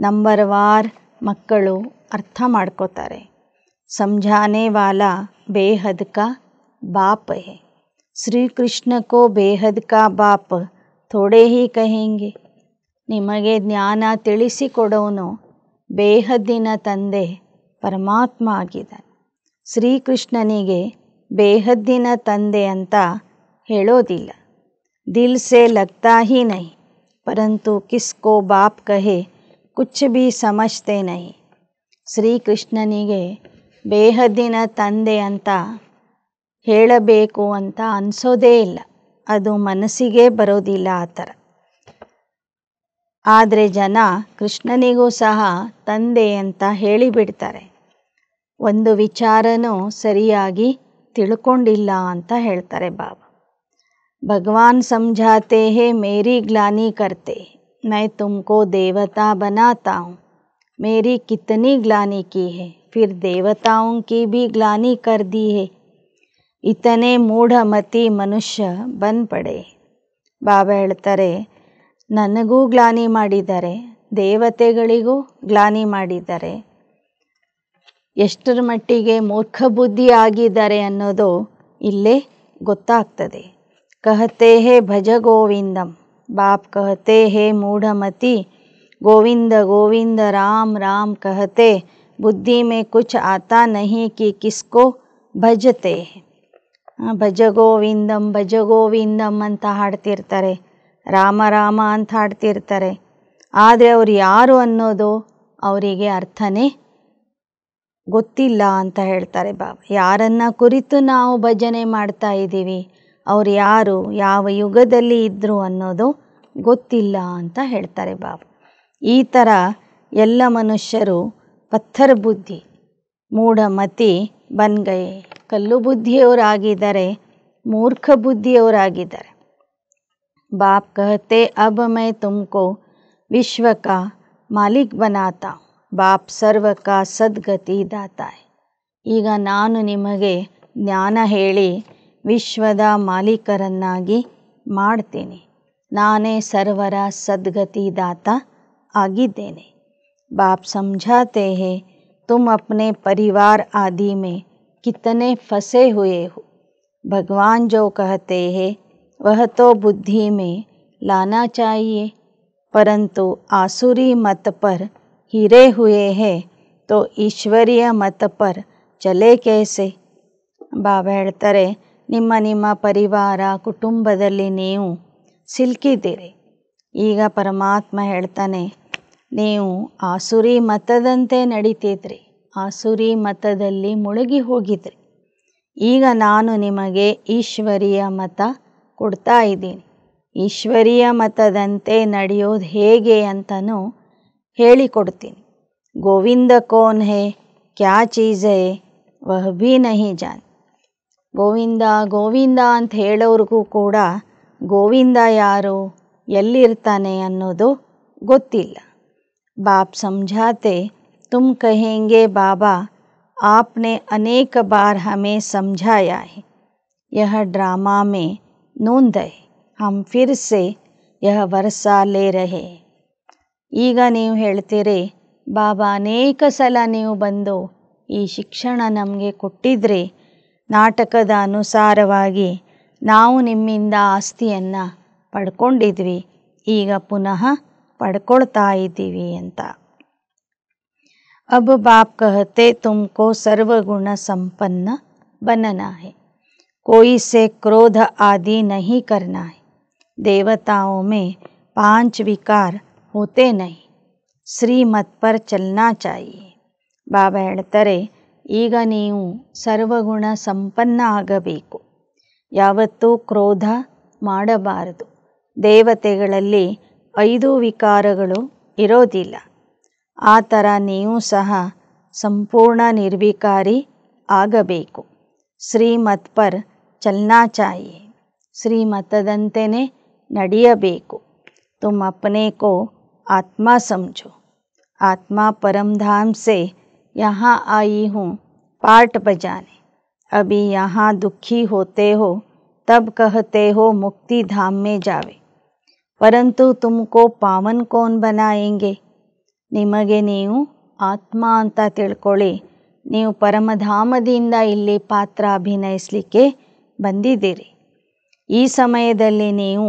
ನಂಬರ್ವಾರ್ ಮಕ್ಕಳು ಅರ್ಥ ಮಾಡ್ಕೋತಾರೆ ಸಮಝಾನೆ ವಾಲಾ ಬೇಹದ್ ಕಾ ಬಾಪ್ ಹೇ ಶ್ರೀಕೃಷ್ಣ ಕೋ ಬೇಹದ್ ಕಾ ಬಾಪ್ ಥೋಡೆ ಹೀ ಕಹೆಂಗೆ ನಿಮಗೆ ಜ್ಞಾನ ತಿಳಿಸಿಕೊಡೋನು ಬೇಹದ್ದಿನ ತಂದೆ ಪರಮಾತ್ಮ ಆಗಿದ್ದಾನೆ ಶ್ರೀಕೃಷ್ಣನಿಗೆ ಬೇಹದ್ದಿನ ತಂದೆ ಅಂತ ಹೇಳೋದಿಲ್ಲ ದಿಲ್ ಸೇ ಲಗ್ತಾ ಹೀ ನೈ ಪರಂತು ಕಿಸ್ಕೋ ಬಾಪ್ ಕಹೆ ಕುಚ್ಚು ಬಿ ಸಮಜ್ತೆ ನೈ ಶ್ರೀಕೃಷ್ಣನಿಗೆ ಬೇಹದ್ದಿನ ತಂದೆ ಅಂತ ಹೇಳಬೇಕು ಅಂತ ಅನಿಸೋದೇ ಇಲ್ಲ ಅದು ಮನಸ್ಸಿಗೆ ಬರೋದಿಲ್ಲ ಆ ಥರ ಆದರೆ ಜನ ಕೃಷ್ಣನಿಗೂ ಸಹ ತಂದೆ ಅಂತ ಹೇಳಿಬಿಡ್ತಾರೆ ಒಂದು ವಿಚಾರನೂ ಸರಿಯಾಗಿ ತಿಳ್ಕೊಂಡಿಲ್ಲ ಅಂತ ಹೇಳ್ತಾರೆ ಬಾಬಾ ಭಗವಾನ್ ಸಂಜಾತೆ ಹೇ ಮೇರಿ ಗ್ಲಾನಿ ಕರ್ತೆ मैं तुमको देवता बनाता हूँ मेरी कितनी ग्लानी की है फिर देवताओं की भी ग्लानी कर दी है इतने ಮೂಢಮತಿ ಮನುಷ್ಯ ಪಡೆ ಬಾಬಾ ಹೇಳ್ತಾರೆ ನನಗೂ ಗ್ಲಾನಿ ಮಾಡಿದ್ದಾರೆ ದೇವತೆಗಳಿಗೂ ಗ್ಲಾನಿ ಮಾಡಿದ್ದಾರೆ ಎಷ್ಟರ ಮಟ್ಟಿಗೆ ಮೂರ್ಖ ಬುದ್ಧಿ ಆಗಿದ್ದಾರೆ ಅನ್ನೋದು ಇಲ್ಲೇ ಗೊತ್ತಾಗ್ತದೆ ಕಹತೆ ಹೇ ಭಜ ಗೋವಿಂದಂ बाप कहते हे मूढ़मति गोविंद गोविंद राम राम कहते बुद्धि में कुछ आता नहीं कि किसको ಭಜತೆ ಭಜ ಗೋವಿಂದಂ ಭಜ ಗೋವಿಂದಂ ಅಂತ ಹಾಡ್ತಿರ್ತಾರೆ ರಾಮ ರಾಮ ಅಂತ ಹಾಡ್ತಿರ್ತಾರೆ ಆದರೆ ಅವ್ರು ಯಾರು ಅನ್ನೋದು ಅವರಿಗೆ ಅರ್ಥನೇ ಗೊತ್ತಿಲ್ಲ ಅಂತ ಹೇಳ್ತಾರೆ ಬಾಬಾ ಯಾರನ್ನು ಕುರಿತು ನಾವು ಭಜನೆ ಮಾಡ್ತಾ ಇದ್ದೀವಿ ಅವ್ರು ಯಾರು ಯಾವ ಯುಗದಲ್ಲಿ ಇದ್ದರು ಅನ್ನೋದು ಗೊತ್ತಿಲ್ಲ ಅಂತ ಹೇಳ್ತಾರೆ ಬಾಬು ಈ ಥರ ಎಲ್ಲ ಮನುಷ್ಯರು ಪತ್ಥರ ಬುದ್ಧಿ ಮೂಢಮತಿ ಬನ್ಗೈ ಕಲ್ಲು ಬುದ್ಧಿಯವರಾಗಿದ್ದಾರೆ ಮೂರ್ಖ ಬುದ್ಧಿಯವರಾಗಿದ್ದಾರೆ ಬಾಪ್ ಕಹತೆ ಅಬ ಮೈ ತುಮಕೋ ವಿಶ್ವ ಕಾ ಮಾಲೀಕ್ ಬಾಪ್ ಸರ್ವಕ ಸದ್ಗತಿ ದಾತಾಯ್ ಈಗ ನಾನು ನಿಮಗೆ ಜ್ಞಾನ ಹೇಳಿ ವಿಶ್ವದ ಮಾಲೀಕರನ್ನಾಗಿ ಮಾಡ್ತೇನೆ ನಾನೇ ಸರ್ವರ ಸದ್ಗತಿದಾತ ಆಗಿದ್ದೇನೆ बाप समझाते हैं तुम अपने परिवार आदि में कितने फंसे हुए हो भगवान जो कहते हैं वह तो बुद्धि में लाना चाहिए परंतु आसुरी मत पर हिरे हुए हैं तो ईश्वरीय मत पर चले कैसे बाबेड़तरे ನಿಮ್ಮ ನಿಮ್ಮ ಪರಿವಾರ ಕುಟುಂಬದಲ್ಲಿ ನೀವು ಸಿಲುಕಿದ್ದೀರಿ ಈಗ ಪರಮಾತ್ಮ ಹೇಳ್ತಾನೆ ನೀವು ಆಸುರಿ ಮತದಂತೆ ನಡೀತಿದ್ರಿ ಆಸುರಿ ಮತದಲ್ಲಿ ಮುಳುಗಿ ಹೋಗಿದ್ರಿ ಈಗ ನಾನು ನಿಮಗೆ ಈಶ್ವರೀಯ ಮತ ಕೊಡ್ತಾ ಇದ್ದೀನಿ ಈಶ್ವರೀಯ ಮತದಂತೆ ನಡೆಯೋದು ಹೇಗೆ ಅಂತಲೂ ಹೇಳಿಕೊಡ್ತೀನಿ ಗೋವಿಂದ ಕೋನ್ ಹೇ ಕ್ಯಾ ಚೀಸ್ ಹೇ ವಹ ಭೀ ನಹಿ ಜಾನ್ ಗೋವಿಂದ ಗೋವಿಂದ ಅಂತ ಹೇಳೋರಿಗೂ ಕೂಡ ಗೋವಿಂದ ಯಾರು ಎಲ್ಲಿರ್ತಾನೆ ಅನ್ನೋದು ಗೊತ್ತಿಲ್ಲ ಬಾಪ್ ಸಮಜಾತೆ ತುಮ್ ಕಹೆಂಗೆ ಬಾಬಾ ಆಪ್ನೆ ಅನೇಕ ಬಾರ್ हमें समझाया है यह ड्रामा में ಹಮ್ दे हम फिर से यह ಈಗ ನೀವು ಹೇಳ್ತೀರಿ ಬಾಬಾ ಅನೇಕ ಸಲ ನೀವು ಬಂದು ಈ ಶಿಕ್ಷಣ ನಮಗೆ ಕೊಟ್ಟಿದ್ರೆ ನಾಟಕದ अनुसार ना ನಿಮ್ಮಿಂದ आस्तिया ಪಡ್ಕೊಂಡಿದ್ವಿ पुनः पड़कोता पड़कोड़ता अब बाप कहते तुमको सर्वगुण संपन्न बनना है कोई से क्रोध आदि नहीं करना है देवताओं में पांच विकार होते नहीं श्रीमत पर चलना चाहिए बाबा हेतरे ಈಗ ನೀವು ಸರ್ವಗುಣ ಸಂಪನ್ನ ಆಗಬೇಕು ಯಾವತ್ತೂ ಕ್ರೋಧ ಮಾಡಬಾರದು ದೇವತೆಗಳಲ್ಲಿ ಐದು ವಿಕಾರಗಳು ಇರೋದಿಲ್ಲ ಆ ಥರ ನೀವು ಸಹ ಸಂಪೂರ್ಣ ನಿರ್ವಿಕಾರಿ ಆಗಬೇಕು ಶ್ರೀಮತ್ಪರ್ ಚಲನಾಚಾಯಿ ಶ್ರೀಮತದಂತೆಯೇ ನಡೆಯಬೇಕು ತುಮ್ ಕೋ ಆತ್ಮ ಸಂಜು ಆತ್ಮ ಪರಂಧಾಂಸೆ यहाँ आई हूँ पार्ट बजाने अभी यहाँ दुखी होते हो तब कहते हो मुक्ति धाम में जावे परंतु तुमको ಪಾವನ್ कौन बनाएंगे ನಿಮಗೆ ನೀವು ಆತ್ಮ ಅಂತ ತಿಳ್ಕೊಳ್ಳಿ ನೀವು ಪರಮಧಾಮದಿಂದ ಇಲ್ಲಿ ಪಾತ್ರ ಅಭಿನಯಿಸಲಿಕ್ಕೆ ಬಂದಿದ್ದೀರಿ ಈ ಸಮಯದಲ್ಲಿ ನೀವು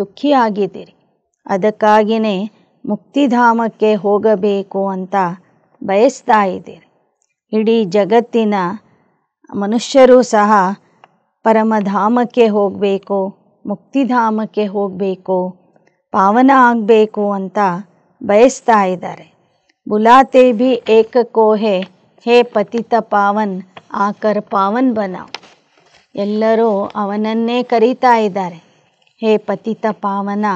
ದುಃಖಿ ಆಗಿದ್ದೀರಿ ಅದಕ್ಕಾಗಿಯೇ ಮುಕ್ತಿಧಾಮಕ್ಕೆ ಹೋಗಬೇಕು ಅಂತ ಬಯಸ್ತಾ ಇದ್ದೀರಿ ಇಡೀ ಜಗತ್ತಿನ ಮನುಷ್ಯರೂ ಸಹ ಪರಮಧಾಮಕ್ಕೆ ಹೋಗಬೇಕು ಮುಕ್ತಿಧಾಮಕ್ಕೆ ಹೋಗಬೇಕು ಪಾವನ ಆಗಬೇಕು ಅಂತ ಬಯಸ್ತಾ ಇದ್ದಾರೆ ಬುಲಾತೆ ಭಿ ಏಕಕೋಹೆ ಹೇ ಪತಿತ ಪಾವನ್ ಆಕರ್ ಪಾವನ್ ಬನಾವ್ ಎಲ್ಲರೂ ಅವನನ್ನೇ ಕರೀತಾ ಇದ್ದಾರೆ ಹೇ ಪತಿತ ಪಾವನ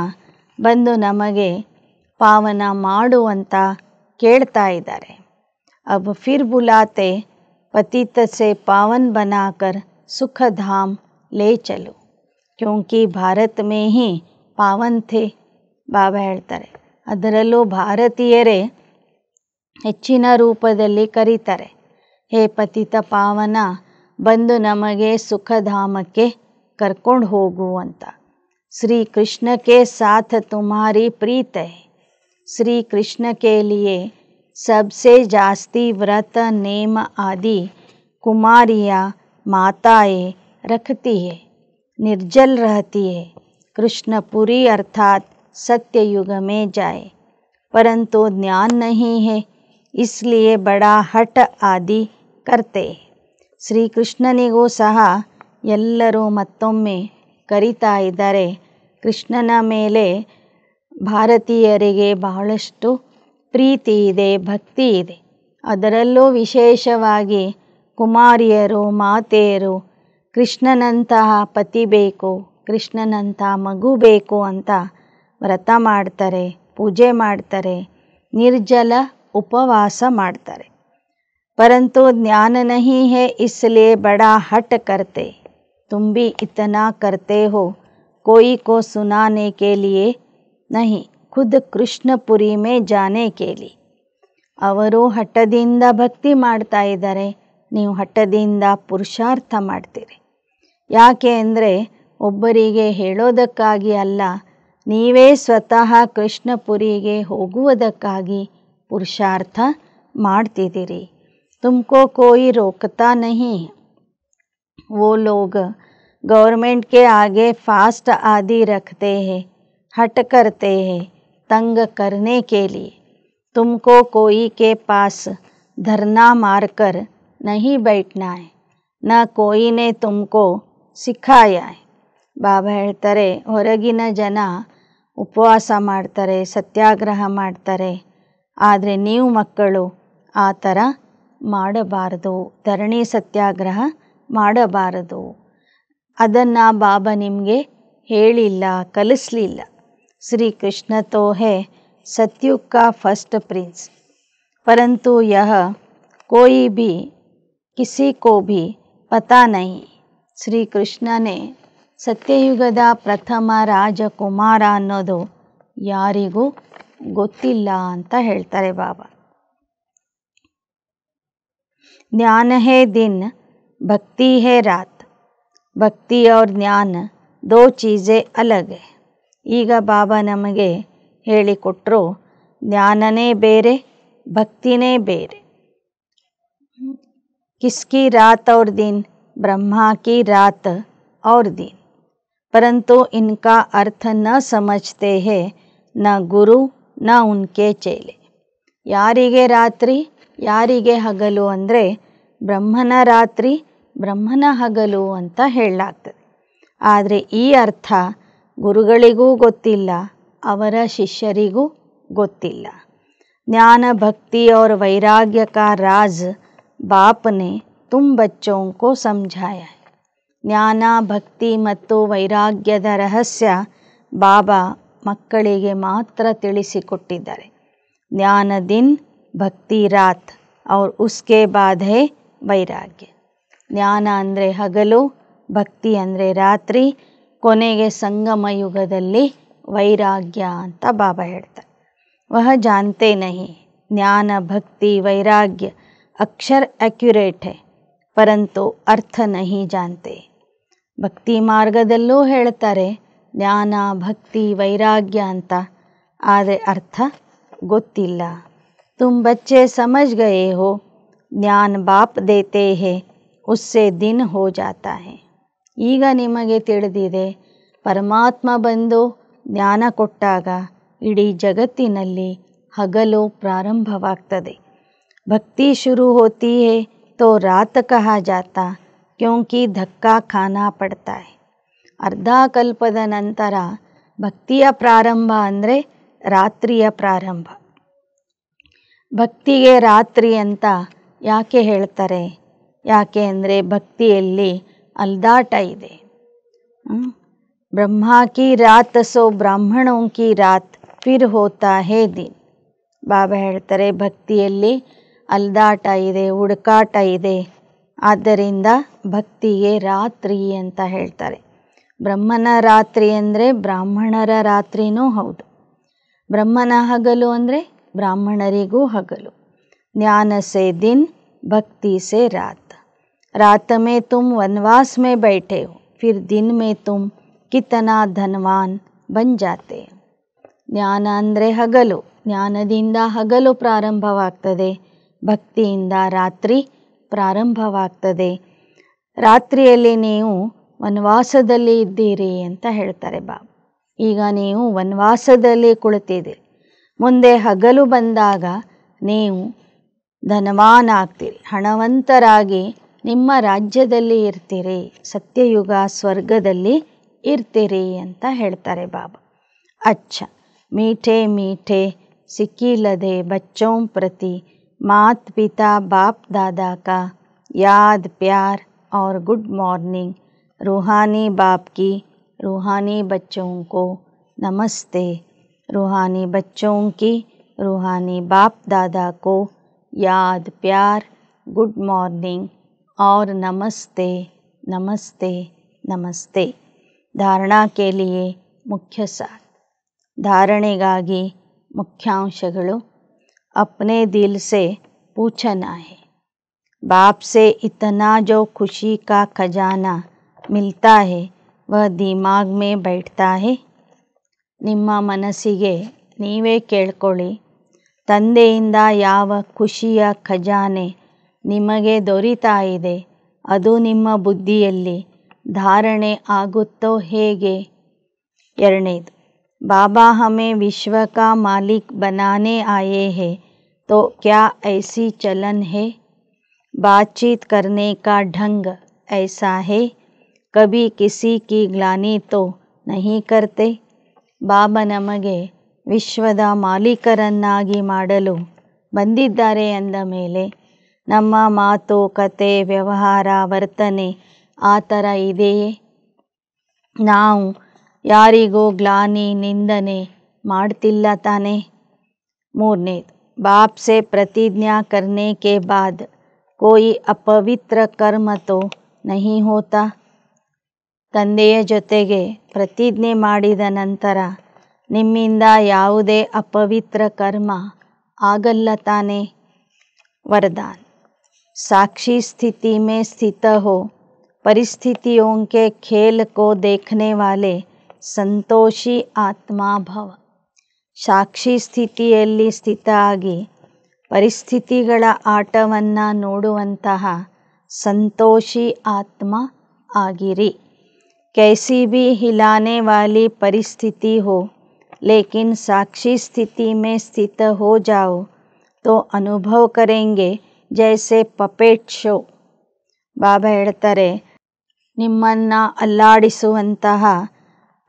ಬಂದು ನಮಗೆ ಪಾವನ ಮಾಡುವಂಥ केड़ता अब फिर बुलाते पतित से पावन बनाकर सुख धाम ले चलो क्योंकि भारत में ही पावन थे बाबा हेतरे अदरलू भारतीय रूप करतर हे पति पावन बंद नमगे धाम के कर्क हो श्री कृष्ण के साथ तुम्हारी प्रीत है श्री कृष्ण के लिए सबसे जास्ती व्रत नेम आदि कुमारियाँ माताएं रखती है निर्जल रहती है कृष्णपुरी अर्थात सत्ययुग में जाए परंतु ज्ञान नहीं है इसलिए बड़ा हट आदि करते श्री ಕೃಷ್ಣನಿಗೂ सह एलू मत ಕರಿತಾ कृष्णन मेले ಭಾರತೀಯರಿಗೆ ಬಹಳಷ್ಟು ಪ್ರೀತಿ ಇದೆ ಭಕ್ತಿ ಇದೆ ಅದರಲ್ಲೂ ವಿಶೇಷವಾಗಿ ಕುಮಾರಿಯರು ಮಾತೆಯರು ಕೃಷ್ಣನಂತಹ ಪತಿ ಬೇಕು ಕೃಷ್ಣನಂತಹ ಮಗು ಬೇಕು ಅಂತ ವ್ರತ ಮಾಡ್ತಾರೆ ಪೂಜೆ ಮಾಡ್ತಾರೆ ನಿರ್ಜಲ ಉಪವಾಸ ಮಾಡ್ತಾರೆ ಪರಂತು ಜ್ಞಾನ ನಹಿ ಹೇ ಇಸ್ಲೇ बड़ा ಹಟ್ ಕರ್ತೆ ತುಂಬಿ ಇತನಾ ಕರ್ತೆ करते हो कोई ಸುನಾನೆ सुनाने ನಹಿ ಖುದ್ ಕೃಷ್ಣಪುರಿ ಮೇ ಜಾನೆ ಕೇಳಿ ಅವರು ಹಠದಿಂದ ಭಕ್ತಿ ಮಾಡ್ತಾ ಇದ್ದಾರೆ ನೀವು ಹಠದಿಂದ ಪುರುಷಾರ್ಥ ಮಾಡ್ತೀರಿ ಯಾಕೆ ಅಂದರೆ ಒಬ್ಬರಿಗೆ ಹೇಳೋದಕ್ಕಾಗಿ ಅಲ್ಲ ನೀವೇ ಸ್ವತಃ ಕೃಷ್ಣಪುರಿಗೆ ಹೋಗುವುದಕ್ಕಾಗಿ ಪುರುಷಾರ್ಥ ಮಾಡ್ತಿದ್ದೀರಿ ತುಮಕೋ ಕೋಯಿ ರೋಕ್ತಾ ನಹಿ ವೋ ಲೋಗ ಗೌರ್ಮೆಂಟ್ಗೆ ಆಗೇ ಫಾಸ್ಟ್ ಆದಿ ರಖತೆ ಹೇ हट करते हैं तंग करने के लिए तुमको कोई के पास धरना मारकर नहीं बैठना है न कोई ने तुमको ಸಿಖಾಯ ಬಾಬಾ ಹೇಳ್ತಾರೆ ಹೊರಗಿನ ಜನ ಉಪವಾಸ ಮಾಡ್ತಾರೆ ಸತ್ಯಾಗ್ರಹ ಮಾಡ್ತಾರೆ ಆದರೆ ನೀವು ಮಕ್ಕಳು ಆ ಥರ ಮಾಡಬಾರದು ಧರಣಿ ಸತ್ಯಾಗ್ರಹ ಮಾಡಬಾರದು ಅದನ್ನು ಬಾಬಾ ನಿಮಗೆ ಹೇಳಿಲ್ಲ ಕಲಿಸ್ಲಿಲ್ಲ श्री कृष्ण तो है सत्युग का फर्स्ट प्रिंस परंतु यह कोई भी किसी को भी पता नहीं श्री कृष्ण ने सत्ययुगद प्रथम राजकुमार अब यारीगू गलतर बाबा ज्ञान है दिन भक्ति है रात भक्ति और ज्ञान दो चीज़ें अलग है ಈಗ ಬಾಬಾ ನಮಗೆ ಹೇಳಿಕೊಟ್ರು ಜ್ಞಾನನೇ ಬೇರೆ ಭಕ್ತಿನೇ ಬೇರೆ ಕಿಸ್ಕಿ रात ಅವ್ರ दिन ब्रह्मा की रात और दिन परंतु इनका अर्थ ನ समझते हैं ನ गुरु न उनके ಯಾರಿಗೆ ರಾತ್ರಿ ಯಾರಿಗೆ ಹಗಲು ಅಂದರೆ ಬ್ರಹ್ಮನ ರಾತ್ರಿ ಬ್ರಹ್ಮನ ಹಗಲು ಅಂತ ಹೇಳಲಾಗ್ತದೆ ಆದರೆ ಈ ಅರ್ಥ ಗುರುಗಳಿಗೂ ಗೊತ್ತಿಲ್ಲ ಅವರ ಶಿಷ್ಯರಿಗೂ ಗೊತ್ತಿಲ್ಲ ಜ್ಞಾನ ಭಕ್ತಿ ಅವ್ರ ವೈರಾಗ್ಯಕ ರಾಜ್ ಬಾಪನೆ ತುಂಬ ने ಸಂಜಾಯ ಜ್ಞಾನ ಭಕ್ತಿ ಮತ್ತು ವೈರಾಗ್ಯದ ರಹಸ್ಯ ಬಾಬಾ ಮಕ್ಕಳಿಗೆ ಮಾತ್ರ ತಿಳಿಸಿಕೊಟ್ಟಿದ್ದಾರೆ ಜ್ಞಾನ ದಿನ್ ಭಕ್ತಿ ರಾತ್ ಅವ್ರ ಉಸ್ಕೆ ಬಾಧೆ ವೈರಾಗ್ಯ ಜ್ಞಾನ ಅಂದರೆ ಹಗಲು ಭಕ್ತಿ ಅಂದರೆ ರಾತ್ರಿ ಕೊನೆಗೆ ಸಂಗಮ ಯುಗದಲ್ಲಿ ವೈರಾಗ್ಯ ಅಂತ ಬಾಬಾ ಹೇಳ್ತರು ವಹ ಜ 않ತೆ ನಹಿ ಜ್ಞಾನ ಭಕ್ತಿ ವೈರಾಗ್ಯ ಅಕ್ಷರ ಅಕ್ಯುರೇಟ್ ಹೇ ಪರಂತೋ ಅರ್ಥ ನಹಿ ಜ 않ತೆ ಭಕ್ತಿ ಮಾರ್ಗದಲ್ಲೋ ಹೇಳ್ತಾರೆ ಜ್ಞಾನ ಭಕ್ತಿ ವೈರಾಗ್ಯ ಅಂತ ಆರೆ ಅರ್ಥ ಗೊತ್ತಿಲ್ಲ ತುಮ್ ಬಚ್ಚೆ سمجھ گئے ಹೋ ಜ್ಞಾನ ಬಾಪ್ ದೇತೆ ಹೇ usse din ho jata hai ಈಗ ನಿಮಗೆ ತಿಳಿದಿದೆ ಪರಮಾತ್ಮ ಬಂದು ಜ್ಞಾನ ಕೊಟ್ಟಾಗ ಇಡೀ ಜಗತ್ತಿನಲ್ಲಿ ಹಗಲು ಪ್ರಾರಂಭವಾಗ್ತದೆ ಭಕ್ತಿ ಶುರು ಹೋತೀಯೇ ತೋ तो रात कहा जाता क्योंकि धक्का खाना ಅರ್ಧ ಕಲ್ಪದ ನಂತರ ಭಕ್ತಿಯ ಪ್ರಾರಂಭ ಅಂದರೆ ರಾತ್ರಿಯ ಪ್ರಾರಂಭ ಭಕ್ತಿಗೆ ರಾತ್ರಿ ಅಂತ ಯಾಕೆ ಹೇಳ್ತಾರೆ ಯಾಕೆ ಅಂದರೆ ಭಕ್ತಿಯಲ್ಲಿ ಅಲ್ದಾಟ ಇದೆ ಬ್ರಹ್ಮ ಕಿ ಸೋ ಬ್ರಾಹ್ಮಣೋಂಕಿ ಕಿ ರಾತ್ ಫಿರ್ ಹೋತಾ ಹೇ ದಿನ್ ಬಾಬಾ ಹೇಳ್ತಾರೆ ಭಕ್ತಿಯಲ್ಲಿ ಅಲ್ದಾಟ ಇದೆ ಹುಡುಕಾಟ ಇದೆ ಆದ್ದರಿಂದ ಭಕ್ತಿಗೆ ರಾತ್ರಿ ಅಂತ ಹೇಳ್ತಾರೆ ಬ್ರಹ್ಮನ ರಾತ್ರಿ ಅಂದರೆ ಬ್ರಾಹ್ಮಣರ ರಾತ್ರಿನೂ ಹೌದು ಬ್ರಹ್ಮನ ಹಗಲು ಅಂದರೆ ಬ್ರಾಹ್ಮಣರಿಗೂ ಹಗಲು ಜ್ಞಾನ ಸೇ ದಿನ್ ಭಕ್ತಿ ಸೇ ರಾತ್ रात में तुम वनवास में बैठे हो फिर दिन में तुम कितना ಧನವಾನ್ ಬನ್ ಜಾತೆ ಜ್ಞಾನ ಅಂದರೆ ಹಗಲು ಜ್ಞಾನದಿಂದ ಹಗಲು ಪ್ರಾರಂಭವಾಗ್ತದೆ ಭಕ್ತಿಯಿಂದ ರಾತ್ರಿ ಪ್ರಾರಂಭವಾಗ್ತದೆ ರಾತ್ರಿಯಲ್ಲಿ ನೀವು ವನವಾಸದಲ್ಲಿ ಇದ್ದೀರಿ ಅಂತ ಹೇಳ್ತಾರೆ ಬಾಬು ಈಗ ನೀವು ವನವಾಸದಲ್ಲಿ ಕುಳಿತಿದ್ದೀರಿ ಮುಂದೆ ಹಗಲು ಬಂದಾಗ ನೀವು ಧನವಾನ್ ಆಗ್ತೀರಿ ಹಣವಂತರಾಗಿ ನಿಮ್ಮ ರಾಜ್ಯದಲ್ಲಿ ಇರ್ತಿರಿ ಸತ್ಯಯುಗ ಸ್ವರ್ಗದಲ್ಲಿ ಇರ್ತಿರಿ ಅಂತ ಹೇಳ್ತಾರೆ ಬಾಬಾ ಅಚ್ಚಾ મીಠೇ ಮೀಠೇ ಸಿಕ್ಕಿಲದೆ ಬಚ್ಚೋಂ ಪ್ರತಿ ಮಾತ್ ಪಿತಾ ಬಾಪ್ दादा का याद प्यार और गुड मॉर्निंग रोहानी बाप की रोहानी बच्चों को नमस्ते रोहानी बच्चों की रोहानी बाप दादा को याद प्यार गुड मॉर्निंग और नमस्ते नमस्ते नमस्ते धारणा के लिए मुख्य सार धारणेಗಾಗಿ ಮುಖ್ಯಾಂಶಗಳು ಅಪ್ನೆ ದಿಲ್ ಸೇ ಪೂಚನ ಆಹೆ ಬಾಪ್ ಸೇ ಇતના ಜೋ ಖುಷಿ ಕಾ ಖಜಾನಾ ಮಿಲ್ತಾ ಹೆ ವಾ 디ಮಾಗ್ ಮೇ ಬೈಟ್ತಾ ಹೆ ನಿಮ್ಮ ಮನಸಿಗೆ ನೀವೆ ಕೇಳ್ಕೋಳಿ ತಂದೆಯಿಂದ ಯಾವ ಖುಷಿಯ ಖಜಾನೆ ನಿಮಗೆ ದೊರಿತಾ ಇದೆ ಅದು ನಿಮ್ಮ ಬುದ್ಧಿಯಲ್ಲಿ ಧಾರಣೆ ಆಗುತ್ತೋ ಹೇಗೆ ಎರಡನೇದು ಬಾಬಾ ಹಮೆ ವಿಶ್ವ ಕಾ ಮಾಲಿಕ್ ಬನಾನೆ ಆಯೇ ಹೇ ತೋ ಕ್ಯಾ ಐಸಿ ಚಲನ್ ಹೇ ಬಾತ್ಚೀತ್ ಕರ್ನೆ ಕಾ ಢಂಗ ಐಸಾ ಹೇ ಕಬಿ ಕಿಸಿ ಕಿ ಗ್ಲಾನಿ ತೋ ನಹಿ ಕರ್ತೆ ಬಾಬಾ ನಮಗೆ ವಿಶ್ವದ ಮಾಲೀಕರನ್ನಾಗಿ ಮಾಡಲು ಬಂದಿದ್ದಾರೆ ಅಂದ ಮೇಲೆ ನಮ್ಮ ಮಾತು ಕತೆ ವ್ಯವಹಾರ ವರ್ತನೆ ಆ ಥರ ಇದೆಯೇ ನಾವು ಯಾರಿಗೂ ಗ್ಲಾನಿ ನಿಂದನೆ ಮಾಡ್ತಿಲ್ಲ ತಾನೆ ಮೂರನೇದು ಬಾಪ್ಸೆ ಪ್ರತಿಜ್ಞಾ ಕರ್ನೆ ಕೆ ಬಾದ್ ಅಪವಿತ್ರ ಕರ್ಮ ತೋ ನಹಿ ಹೋತ ತಂದೆಯ ಜೊತೆಗೆ ಪ್ರತಿಜ್ಞೆ ಮಾಡಿದ ನಂತರ ನಿಮ್ಮಿಂದ ಯಾವುದೇ ಅಪವಿತ್ರ ಕರ್ಮ ಆಗಲ್ಲ ತಾನೆ ವರದಾನ್ साक्षी स्थिति में स्थित हो परिस्थितियों के खेल को देखने वाले संतोषी आत्मा भव साक्षी स्थिति स्थित आगे परिस्थिति आटव नोड़ संतोषी आत्मा आगिरी कैसी भी हिलाने वाली परिस्थिति हो लेकिन साक्षी स्थिति में स्थित हो जाओ तो अनुभव करेंगे ಜೈಸೆ ಪಪೇಟ್ ಶೋ ಬಾಬಾ ಹೇಳ್ತಾರೆ ನಿಮ್ಮನ್ನು ಅಲ್ಲಾಡಿಸುವಂತಹ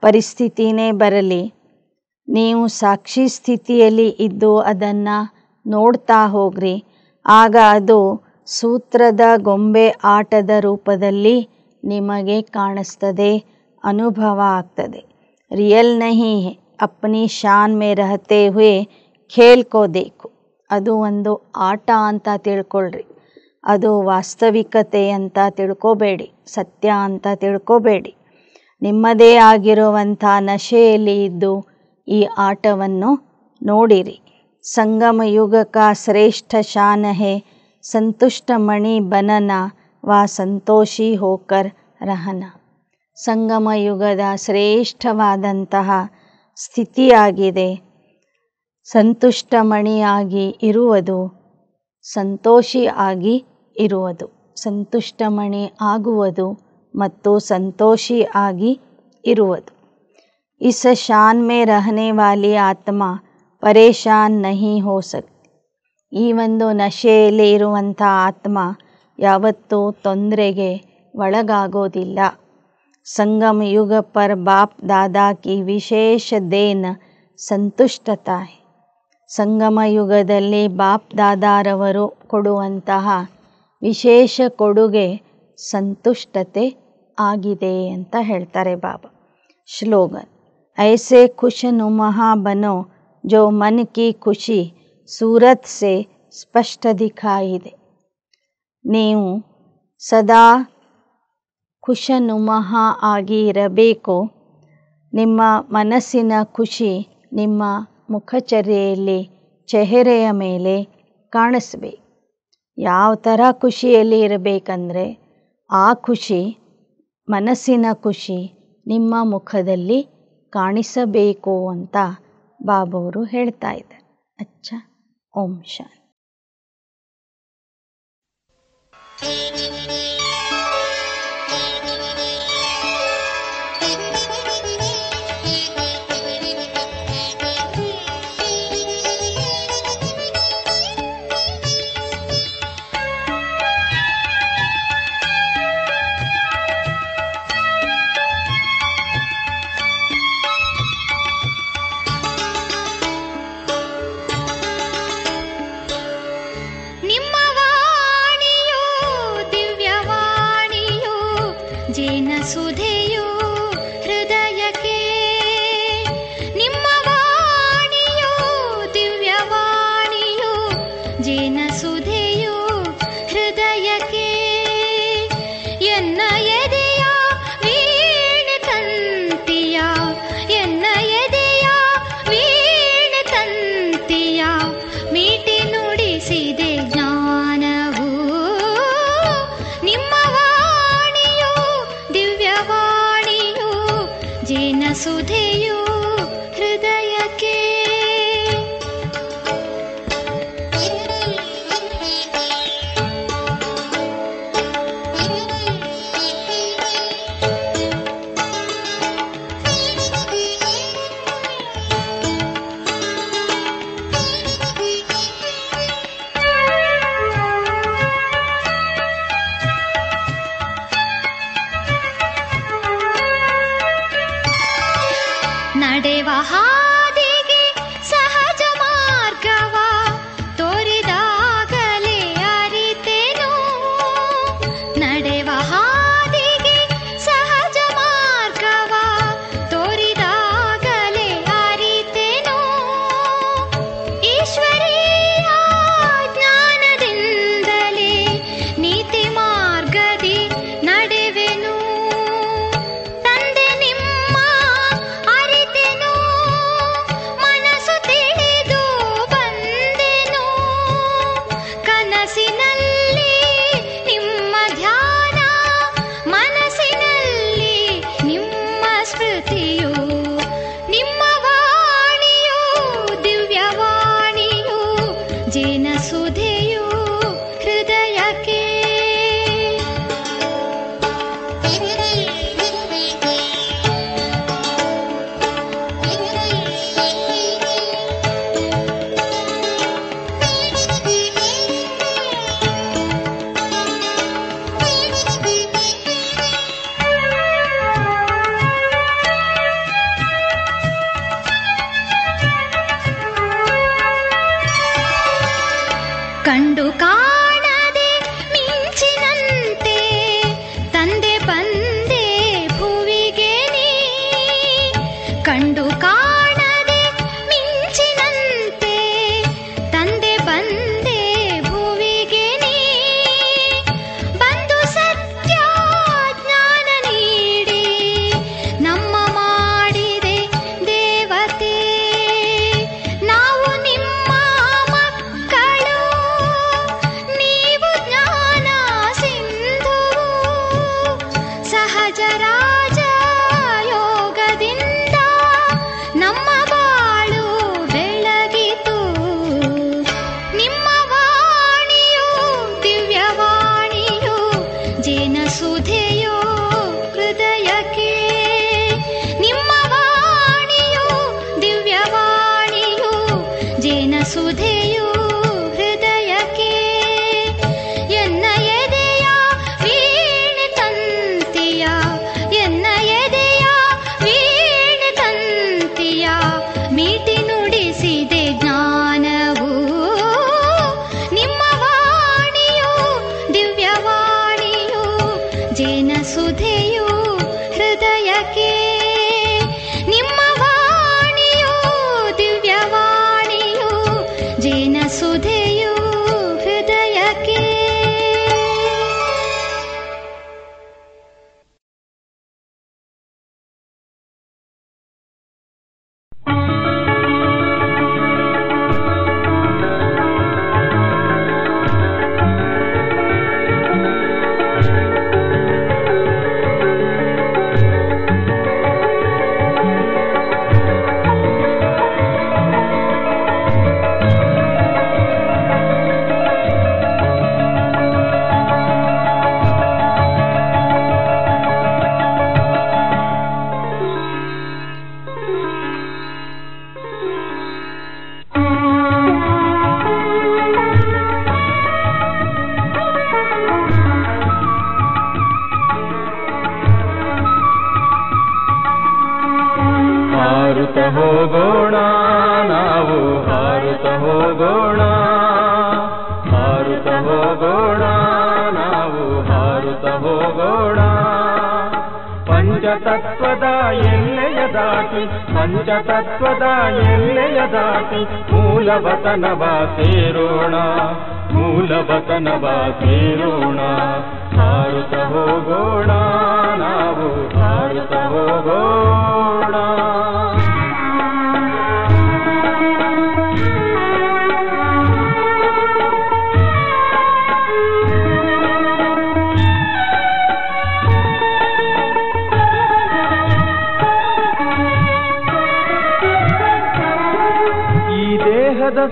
ಪರಿಸ್ಥಿತಿನೇ ಬರಲಿ ನೀವು ಸಾಕ್ಷಿ ಸ್ಥಿತಿಯಲ್ಲಿ ಇದ್ದು ಅದನ್ನು ನೋಡ್ತಾ ಹೋಗ್ರಿ ಆಗ ಅದು ಸೂತ್ರದ ಗೊಂಬೆ ಆಟದ ರೂಪದಲ್ಲಿ ನಿಮಗೆ ಕಾಣಿಸ್ತದೆ ಅನುಭವ ಆಗ್ತದೆ ರಿಯಲ್ ನಹಿ ಅಪ್ನಿ ಶಾನ್ ಮೇ ರಹತೆ ಹುಯೆ ಖೇಲ್ಕೋಬೇಕು ಅದು ಒಂದು ಆಟ ಅಂತ ತಿಳ್ಕೊಳ್ರಿ ಅದು ವಾಸ್ತವಿಕತೆ ಅಂತ ತಿಳ್ಕೋಬೇಡಿ ಸತ್ಯ ಅಂತ ತಿಳ್ಕೋಬೇಡಿ ನಿಮ್ಮದೇ ಆಗಿರುವಂಥ ನಶೆಯಲ್ಲಿ ಇದ್ದು ಈ ಆಟವನ್ನು ನೋಡಿರಿ ಸಂಗಮ ಯುಗಕ ಶ್ರೇಷ್ಠ ಶಾನಹೆ ಸಂತುಷ್ಟ ಮಣಿ ಬನನ ವಾ ಸಂತೋಷಿ ಹೋಕರ್ ರಹನ ಸಂಗಮ ಯುಗದ ಶ್ರೇಷ್ಠವಾದಂತಹ ಸ್ಥಿತಿಯಾಗಿದೆ ಸಂತುಷ್ಟಮಣಿಯಾಗಿ ಇರುವುದು ಸಂತೋಷಿ ಆಗಿ ಇರುವುದು ಸಂತುಷ್ಟಮಣಿ ಆಗುವುದು ಮತ್ತು ಸಂತೋಷಿ ಆಗಿ ಇರುವುದು ಇಸ ಶಾನ್ ಮೇ ರಹನೆ वाली ಆತ್ಮ ಪರೇಶಾನ್ ನಹಿ ಹೋ ಈ ಒಂದು ನಶೆಯಲ್ಲಿ ಇರುವಂಥ ಆತ್ಮ ಯಾವತ್ತೂ ತೊಂದರೆಗೆ ಒಳಗಾಗೋದಿಲ್ಲ ಸಂಗಮ ಯುಗ ಪರ್ ಬಾಪ್ ದಾದಾಕಿ ಕಿ ವಿಶೇಷ ದೇನ್ ಸಂತುಷ್ಟತಾ ಸಂಗಮ ಯುಗದಲ್ಲಿ ಬಾಪ್ ದಾದಾರವರು ಕೊಡುವಂತಹ ವಿಶೇಷ ಕೊಡುಗೆ ಸಂತುಷ್ಟತೆ ಆಗಿದೆ ಅಂತ ಹೇಳ್ತಾರೆ ಬಾಬಾ ಶ್ಲೋಗನ್ ಐಸೆ ಖುಷನು ಬನೋ ಜೋ ಮನ್ ಕಿ ಖುಷಿ ಸೂರತ್ ಸೆ ಸ್ಪಷ್ಟ ದಿಖಾಯಿದೆ ನೀವು ಸದಾ ಖುಷನುಮಃ ಆಗಿ ಇರಬೇಕು ನಿಮ್ಮ ಮನಸ್ಸಿನ ಖುಷಿ ನಿಮ್ಮ ಮುಖಚರ್ಯೆಯಲ್ಲಿ ಚೆಹರೆಯ ಮೇಲೆ ಕಾಣಿಸ್ಬೇಕು ಯಾವ ಥರ ಖುಷಿಯಲ್ಲಿ ಇರಬೇಕಂದರೆ ಆ ಖುಷಿ ಮನಸ್ಸಿನ ಖುಷಿ ನಿಮ್ಮ ಮುಖದಲ್ಲಿ ಕಾಣಿಸಬೇಕು ಅಂತ ಬಾಬವರು ಹೇಳ್ತಾ ಇದ್ದಾರೆ ಅಚ್ಚ ಓಂ ಶಾಂತಿ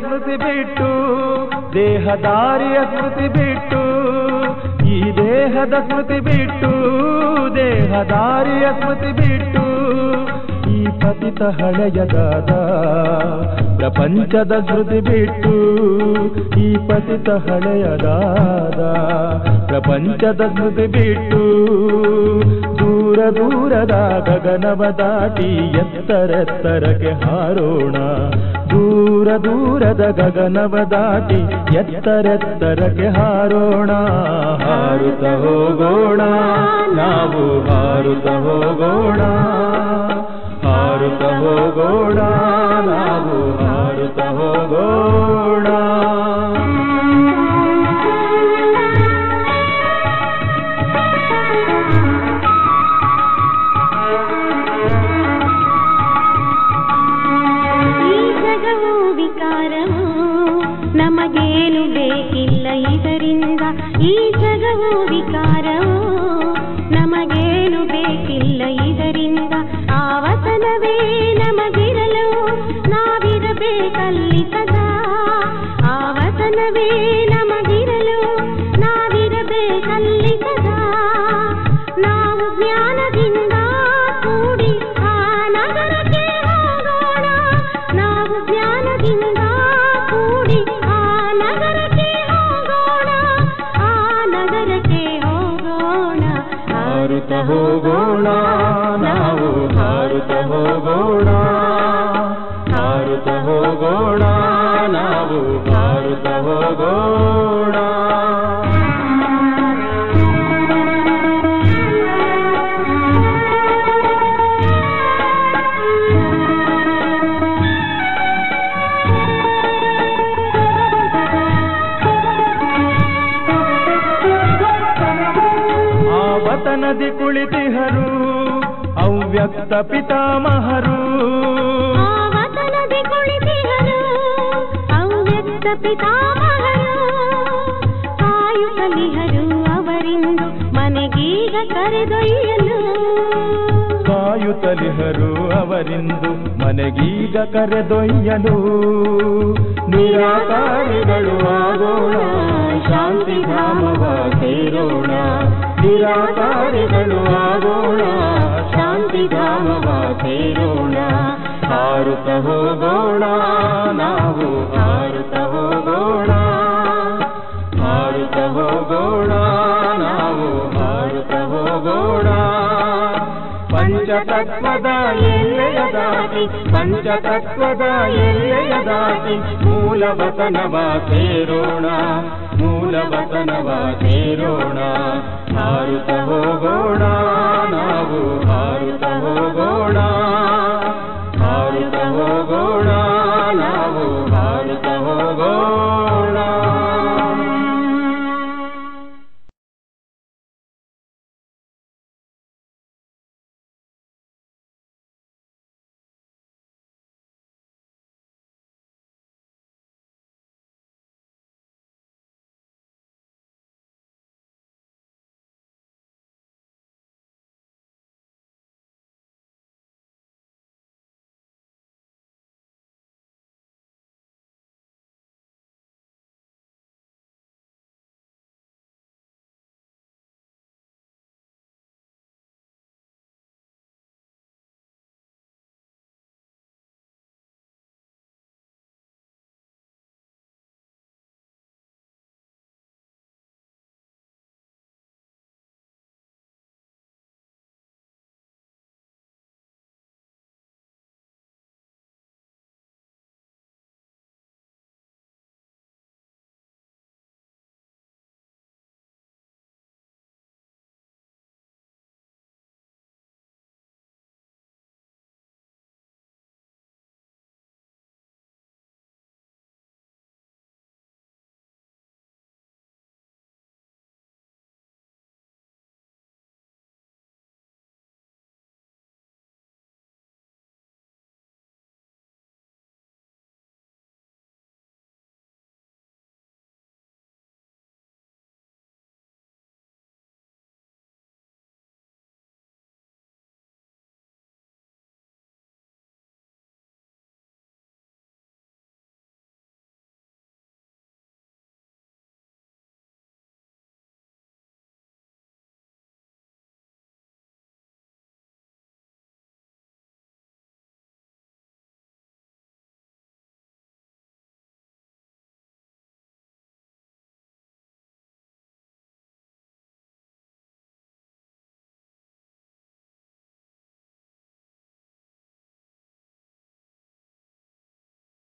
ಸ್ಮೃತಿ ಬಿಟ್ಟು ದೇಹದಾರಿಯ ಸ್ಮೃತಿ ಬಿಟ್ಟು ಈ ದೇಹದ ಸ್ಮೃತಿ ಬಿಟ್ಟು ದೇಹದಾರಿಯ ಸ್ಮೃತಿ ಬಿಟ್ಟು ಈ ಪತಿತ ಹಳೆಯದಾದ ಪ್ರಪಂಚದ ಸ್ಮೃತಿ ಬಿಟ್ಟು ಈ ಪತಿತ ಹಳೆಯದಾದ ಪ್ರಪಂಚದ ಸ್ಮೃತಿ ಬಿಟ್ಟು ದೂರ ದೂರದ ಗಗನವ ದಾಟಿ ಎತ್ತರೆತ್ತರಕ್ಕೆ ಹಾರೋಣ ದೂರ ದೂರದ ಗಗನವ ದಾಟಿ ಎತ್ತರೆತ್ತರಕ್ಕೆ ಹಾರೋಣ ಹಾರುತ ಹೋಗೋಣ ನಾವು ಹಾರುತ ಹೋಗೋಣ ಹಾರುತ ಹೋಗೋಣ ನಾವು ಹಾರುತ ಹೋಗೋಣ ದತ್ತ ಪಿತಾಮಹರು ಅವ್ಯಕ್ತ ಪಿತಾಮಹರು ಕಾಯುತ್ತಲಿಹರು ಅವರಿಂದು ಮನೆಗೀಗ ಕರೆದೊಯ್ಯಲು ಕಾಯುತಲಿಹರು ಅವರಿಂದು ಮನೆಗೀಗ ಕರೆದೊಯ್ಯಲು ನಿರಾಕಾರಿಗಳು ಆಗೋಣ ಶಾಂತಿ ಧಾಮವ ಸೇರೋಣ ನಿರಾಕಾರಿಗಳು ಆಗೋಣ ಶಾಂತಿಧಾಮವ ಸೇರೋಣ ಹಾರುತ ಹೋಗೋಣ ನಾವು ಹಾರುತ ಹೋಗೋಣ ಹಾರುತ ಹೋಗೋಣ ನಾವು ಹಾರುತ ಹೋಗೋಣ ಪಂಚತತ್ವದ ಎಲ್ಲೆಯ ದಾಟಿ ಪಂಚತತ್ವದ ಎಲ್ಲೆಯ ದಾಟಿ ಮೂಲವತನವ ಸೇರೋಣ ಮೂಲವತನವ ಸೇರೋಣ ಹಾರುತ ಹೋಗೋಣ ನಾವು ಹಾರು கொள்ளா